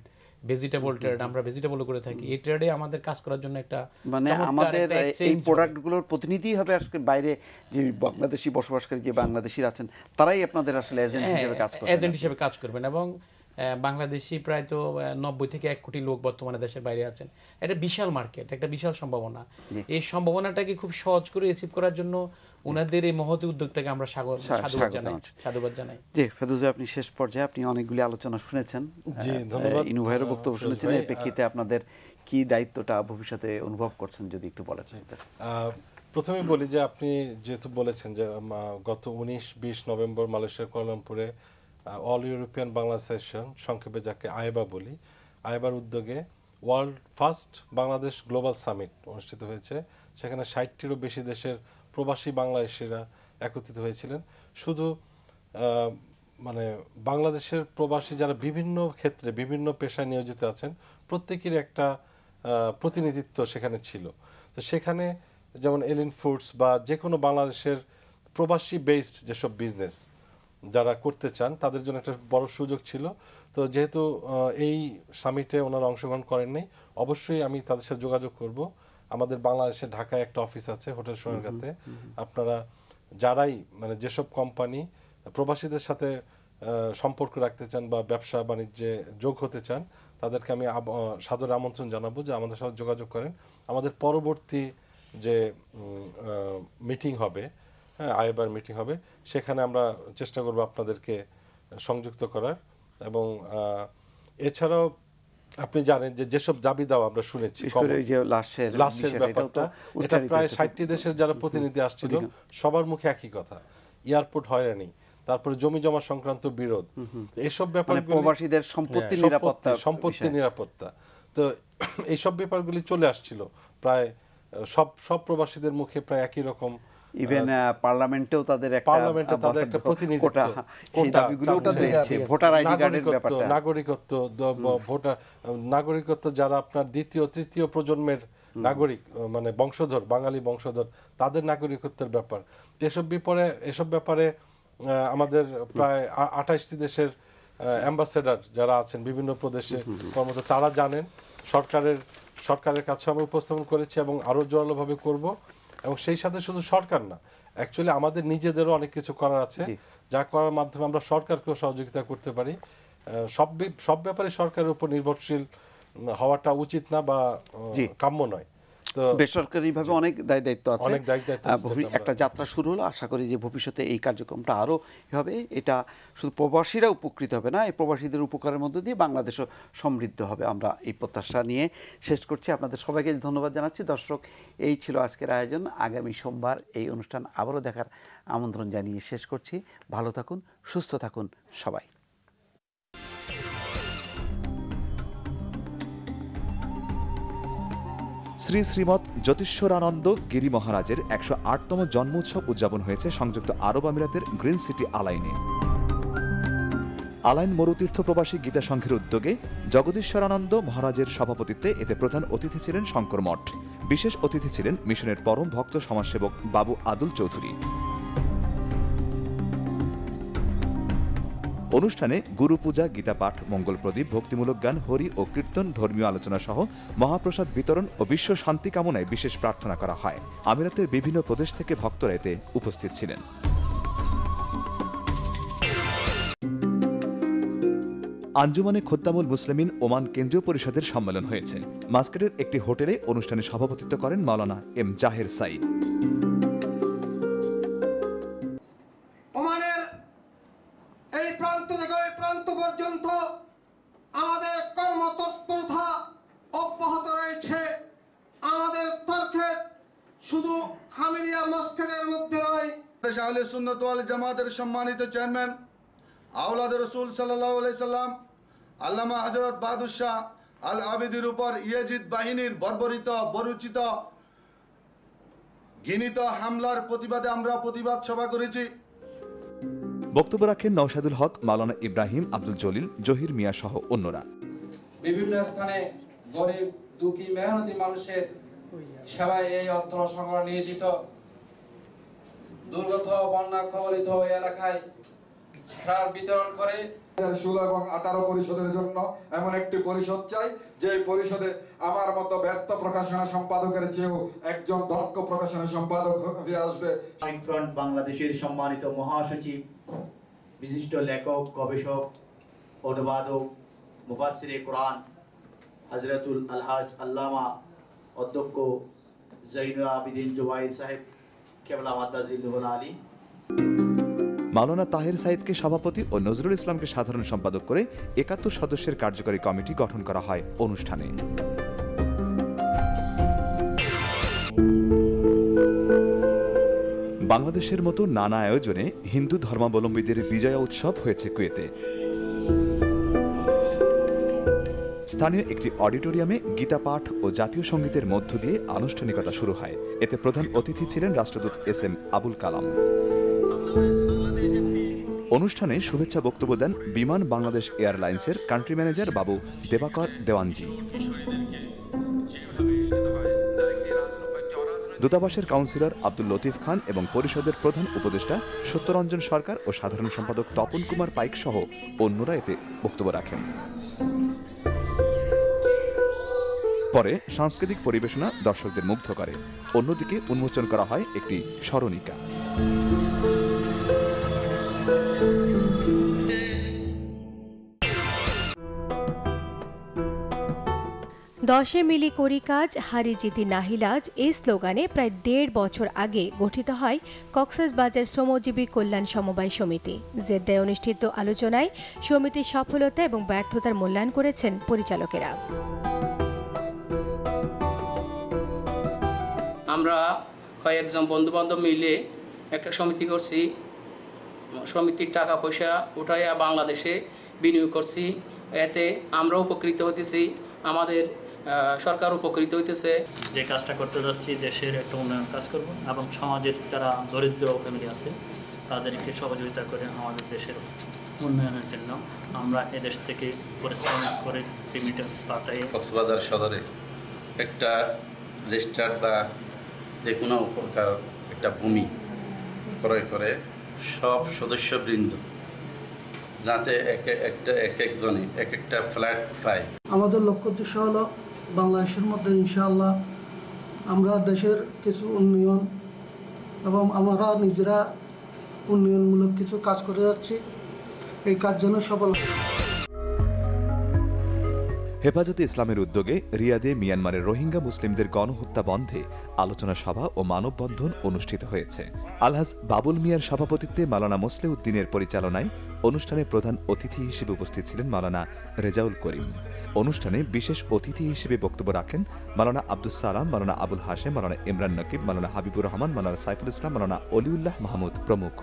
vegetable trade আমরা ভেজিটেবল করে থাকি এই ট্রেডে আমাদের কাজ করার জন্য একটা মানে আমাদের এই প্রোডাক্টগুলোর প্রতিনিধি হবে আজকে বাইরে যে বাংলাদেশি বসবাসকারী যে বাংলাদেশিরা আছেন তারাই আপনাদের আসলে এজেন্ট হ্যাঁ, হিসেবে কাজ করবে এজেন্ট হিসেবে কাজ করবেন এবং বাংলাদেশি প্রায় তো নব্বই থেকে এক কোটি লোক বর্তমানে দেশের বাইরে আছেন এটা বিশাল মার্কেট একটা বিশাল সম্ভাবনা এই সম্ভাবনাটাকে খুব সহজ করে রিসিভ করার জন্য ওনাদের এই মহতি উদ্যোগটাকে আমরা স্বাগত সাধুবাদ জানাই সাধুবাদ জানাই জি ফেরদৌস ভাই আপনি শেষ পর্যায়ে আপনি অনেকগুলি আলোচনা শুনেছেন জি ধন্যবাদ ইনুভাইয়ের বক্তব্য শুনেছেন এই প্রেক্ষিতে আপনাদের কি দায়িত্বটা ভবিষ্যতে অনুভব করছেন যদি একটু বলা চাই প্রথমে বলি যে আপনি যেহেতু বলেছেন যে গত উনিশ বিশ নভেম্বর মালয়েশিয়ার কুয়ালামপুরে অল ইউরোপিয়ান বাংলা সেশন সংক্ষেপে যাকে আয়বা বলি আয়বার উদ্যোগে world first Bangladesh global summit অনুষ্ঠিত হয়েছে সেখানে ষাটটিরও বেশি দেশের প্রবাসী বাংলাদেশিরা একত্রিত হয়েছিলেন শুধু মানে বাংলাদেশের প্রবাসী যারা বিভিন্ন ক্ষেত্রে বিভিন্ন পেশায় নিয়োজিত আছেন প্রত্যেকের একটা প্রতিনিধিত্ব সেখানে ছিল তো সেখানে যেমন এলিন ফুডস বা যে কোনো বাংলাদেশের প্রবাসী বেসড যেসব বিজনেস যারা করতে চান তাদের জন্য একটা বড় সুযোগ ছিল তো যেহেতু এই সামিটে ওনারা অংশগ্রহণ করেননি অবশ্যই আমি তাদের সাথে যোগাযোগ করব আমাদের বাংলাদেশে ঢাকায় একটা অফিস আছে হোটেল সোনারগাঁতে আপনারা যারাই মানে যেসব কোম্পানি প্রবাসীদের সাথে সম্পর্ক রাখতে চান বা ব্যবসা বাণিজ্যে যোগ হতে চান তাদেরকে আমি সাদর আমন্ত্রণ জানাবো যে আমাদের সাথে যোগাযোগ করেন আমাদের পরবর্তী যে মিটিং হবে হ্যাঁ আইবার মিটিং হবে সেখানে আমরা চেষ্টা করব আপনাদেরকে সংযুক্ত করার এবং এছাড়াও আপনি জানেন যে যেসব দাবি দাও আমরা শুনেছি এটা প্রায় ষাটটি দেশের যারা প্রতিনিধি আসছিল সবার মুখে একই কথা এয়ারপোর্ট হয়রানি তারপরে জমি জমা সংক্রান্ত বিরোধ এসব মানে ব্যাপার সম্পত্তি নিরাপত্তা সম্পত্তি নিরাপত্তা তো এইসব ব্যাপারগুলি চলে আসছিল প্রায় সব সব প্রবাসীদের মুখে প্রায় একই রকম ইভেন পার্লামেন্টেও uh, তাদের একটা পার্লামেন্টে তাদের একটা প্রতিনিধিত্ব সেই দাবিগুলো এসেছে ভোটার আইডি কার্ডের ব্যাপারটা নাগরিকত্ব ভোটার নাগরিকত্ব যারা আপনার দ্বিতীয় তৃতীয় প্রজন্মের নাগরিক মানে বংশধর বাঙালি বংশধর তাদের নাগরিকত্বের ব্যাপার এসব বিপরে এসব ব্যাপারে আমাদের প্রায় আঠাশটি দেশের অ্যাম্বাসেডার যারা আছেন বিভিন্ন প্রদেশে কর্মরত তারা জানেন সরকারের সরকারের কাছে আমি উপস্থাপন করেছি এবং আরও জোরালোভাবে করব এবং সেই সাথে শুধু সরকার না অ্যাকচুয়ালি আমাদের নিজেদেরও অনেক কিছু করার আছে যা করার মাধ্যমে আমরা সরকারকেও সহযোগিতা করতে পারি সব সব ব্যাপারে সরকারের উপর নির্ভরশীল হওয়াটা উচিত না বা কাম্য নয় বেসরকারিভাবে অনেক দায় দায়িত্ব আছে একটা যাত্রা শুরু হলো আশা করি যে ভবিষ্যতে এই কার্যক্রমটা আরও হবে এটা শুধু প্রবাসীরা উপকৃত হবে না এই প্রবাসীদের উপকারের মধ্য দিয়ে বাংলাদেশও সমৃদ্ধ হবে আমরা এই প্রত্যাশা নিয়ে শেষ করছি আপনাদের সবাইকে ধন্যবাদ জানাচ্ছি দর্শক এই ছিল আজকের আয়োজন আগামী সোমবার এই অনুষ্ঠান আবারও দেখার আমন্ত্রণ জানিয়ে শেষ করছি ভালো থাকুন সুস্থ থাকুন সবাই শ্রী শ্রীমৎ জ্যোতিষ্বরানন্দ গিরি মহারাজের একশো আটতম জন্ম উৎসব উদযাপন হয়েছে সংযুক্ত আরব আমিরাতের গ্রিন সিটি আলাইনে আলাইন মরুতীর্থ প্রবাসী গীতা সংঘের উদ্যোগে জগদীশ্বরানন্দ মহারাজের সভাপতিত্বে এতে প্রধান অতিথি ছিলেন শঙ্কর মঠ বিশেষ অতিথি ছিলেন মিশনের পরম ভক্ত সমাজসেবক বাবু আদুল চৌধুরী অনুষ্ঠানে গুরুপূজা গীতাপাঠ মঙ্গল প্রদীপ ভক্তিমূলক গান হরি ও কীর্তন ধর্মীয় আলোচনা সহ মহাপ্রসাদ বিতরণ ও বিশ্ব শান্তি কামনায় বিশেষ প্রার্থনা করা হয় আমিরাতের বিভিন্ন প্রদেশ থেকে ভক্তরা এতে উপস্থিত ছিলেন আঞ্জুমানে খোদ্দামুল মুসলিমিন ওমান কেন্দ্রীয় পরিষদের সম্মেলন হয়েছে মাস্কেটের একটি হোটেলে অনুষ্ঠানে সভাপতিত্ব করেন মাওলানা এম জাহের সাইদ সম্মানিত চেয়ারম্যান আওলাদ রসুল সাল্লাহ সাল্লাম আল্লামা হজরত বাহাদুর শাহ আল আবিদির উপর ইয়েজিদ বাহিনীর বর্বরিত বরুচিত ঘৃণিত হামলার প্রতিবাদে আমরা প্রতিবাদ সভা করেছি বক্তব্য রাখেন নওশাদুল হক মাওলানা ইব্রাহিম আব্দুল জলিল জহির মিয়া সহ অন্যরা বিভিন্ন স্থানে গরিব দুঃখী মেহনতি মানুষের সেবায় এই অর্থ সংগ্রহ নিয়োজিত দুর্গত বন্যা কবলিত এলাকায় বিতরণ করে এবং আঠারো পরিষদের জন্য এমন একটি পরিষদ চাই যে পরিষদে আমার মতো ব্যর্থ প্রকাশনা সম্পাদকের চেয়েও একজন সম্পাদক বাংলাদেশের সম্মানিত মহাসচিব বিশিষ্ট লেখক গবেষক অনুবাদক মুফাসির কোরআন হজরতুল আলহাজ আল্লামা অধ্যক্ষ জৈন আবিদিন জুবাইর সাহেব মাওলানা তাহের সাইদকে সভাপতি ও নজরুল ইসলামকে সাধারণ সম্পাদক করে একাত্তর সদস্যের কার্যকরী কমিটি গঠন করা হয় অনুষ্ঠানে বাংলাদেশের মতো নানা আয়োজনে হিন্দু ধর্মাবলম্বীদের বিজয়া উৎসব হয়েছে কুয়েতে স্থানীয় একটি অডিটোরিয়ামে গীতা পাঠ ও জাতীয় সঙ্গীতের মধ্য দিয়ে আনুষ্ঠানিকতা শুরু হয় এতে প্রধান অতিথি ছিলেন রাষ্ট্রদূত এস এম আবুল কালাম অনুষ্ঠানে শুভেচ্ছা বক্তব্য দেন বিমান বাংলাদেশ এয়ারলাইন্সের কান্ট্রি ম্যানেজার বাবু দেবাকর দেওয়ানজি দূতাবাসের কাউন্সিলর আব্দুল লতিফ খান এবং পরিষদের প্রধান উপদেষ্টা সত্যরঞ্জন সরকার ও সাধারণ সম্পাদক তপন কুমার পাইক সহ অন্যরা এতে বক্তব্য রাখেন পরে সাংস্কৃতিক পরিবেশনা দর্শকদের মুগ্ধ করে অন্যদিকে উন্মোচন করা হয় একটি স্মরণিকা দশে মিলি করি কাজ হারি জিতি নাহিলাজ এই স্লোগানে প্রায় দেড় বছর আগে গঠিত হয় বাজার শ্রমজীবী কল্যাণ সমবায় সমিতি জেদ্দায় অনুষ্ঠিত আলোচনায় সমিতির সফলতা এবং ব্যর্থতার মূল্যায়ন করেছেন পরিচালকেরা আমরা কয়েকজন বন্ধুবান্ধব মিলে একটা সমিতি করছি সমিতির টাকা পয়সা উঠাইয়া বাংলাদেশে বিনিয়োগ করছি এতে আমরা উপকৃত হতেছি আমাদের সরকার উপকৃত হইতেছে যে কাজটা করতে যাচ্ছি দেশের একটা উন্নয়ন কাজ করব এবং সমাজের যারা দরিদ্র ফ্যামিলি আছে তাদেরকে সহযোগিতা করে আমাদের দেশের উন্নয়নের জন্য আমরা এদেশ থেকে পরিশ্রম করে রেমিটেন্স পাঠাই কক্সবাজার সদরে একটা রেজিস্টার্ড বা যে কোনো প্রকার একটা ভূমি ক্রয় করে সব সদস্যবৃন্দ যাতে এক একটা এক একজনে এক একটা ফ্ল্যাট পায় আমাদের লক্ষ্য উদ্দেশ্য হলো বাংলাদেশের মধ্যে ইনশাআল্লাহ আমরা দেশের কিছু উন্নয়ন এবং আমরা নিজেরা উন্নয়নমূলক কিছু কাজ করে যাচ্ছি এই কাজ যেন সফল হেফাজতে ইসলামের উদ্যোগে রিয়াদে মিয়ানমারের রোহিঙ্গা মুসলিমদের গণহত্যা বন্ধে আলোচনা সভা ও মানববন্ধন অনুষ্ঠিত হয়েছে আলহাজ বাবুল মিয়ার সভাপতিত্বে মালানা মোসলে উদ্দিনের পরিচালনায় অনুষ্ঠানে প্রধান অতিথি হিসেবে উপস্থিত ছিলেন মালানা রেজাউল করিম অনুষ্ঠানে বিশেষ অতিথি হিসেবে বক্তব্য রাখেন মালানা আব্দুল সালাম মালানা আবুল হাসেম মালানা ইমরান নকিব মালানা হাবিবুর রহমান মালানা সাইফুল ইসলাম মালানা অলিউল্লাহ মাহমুদ প্রমুখ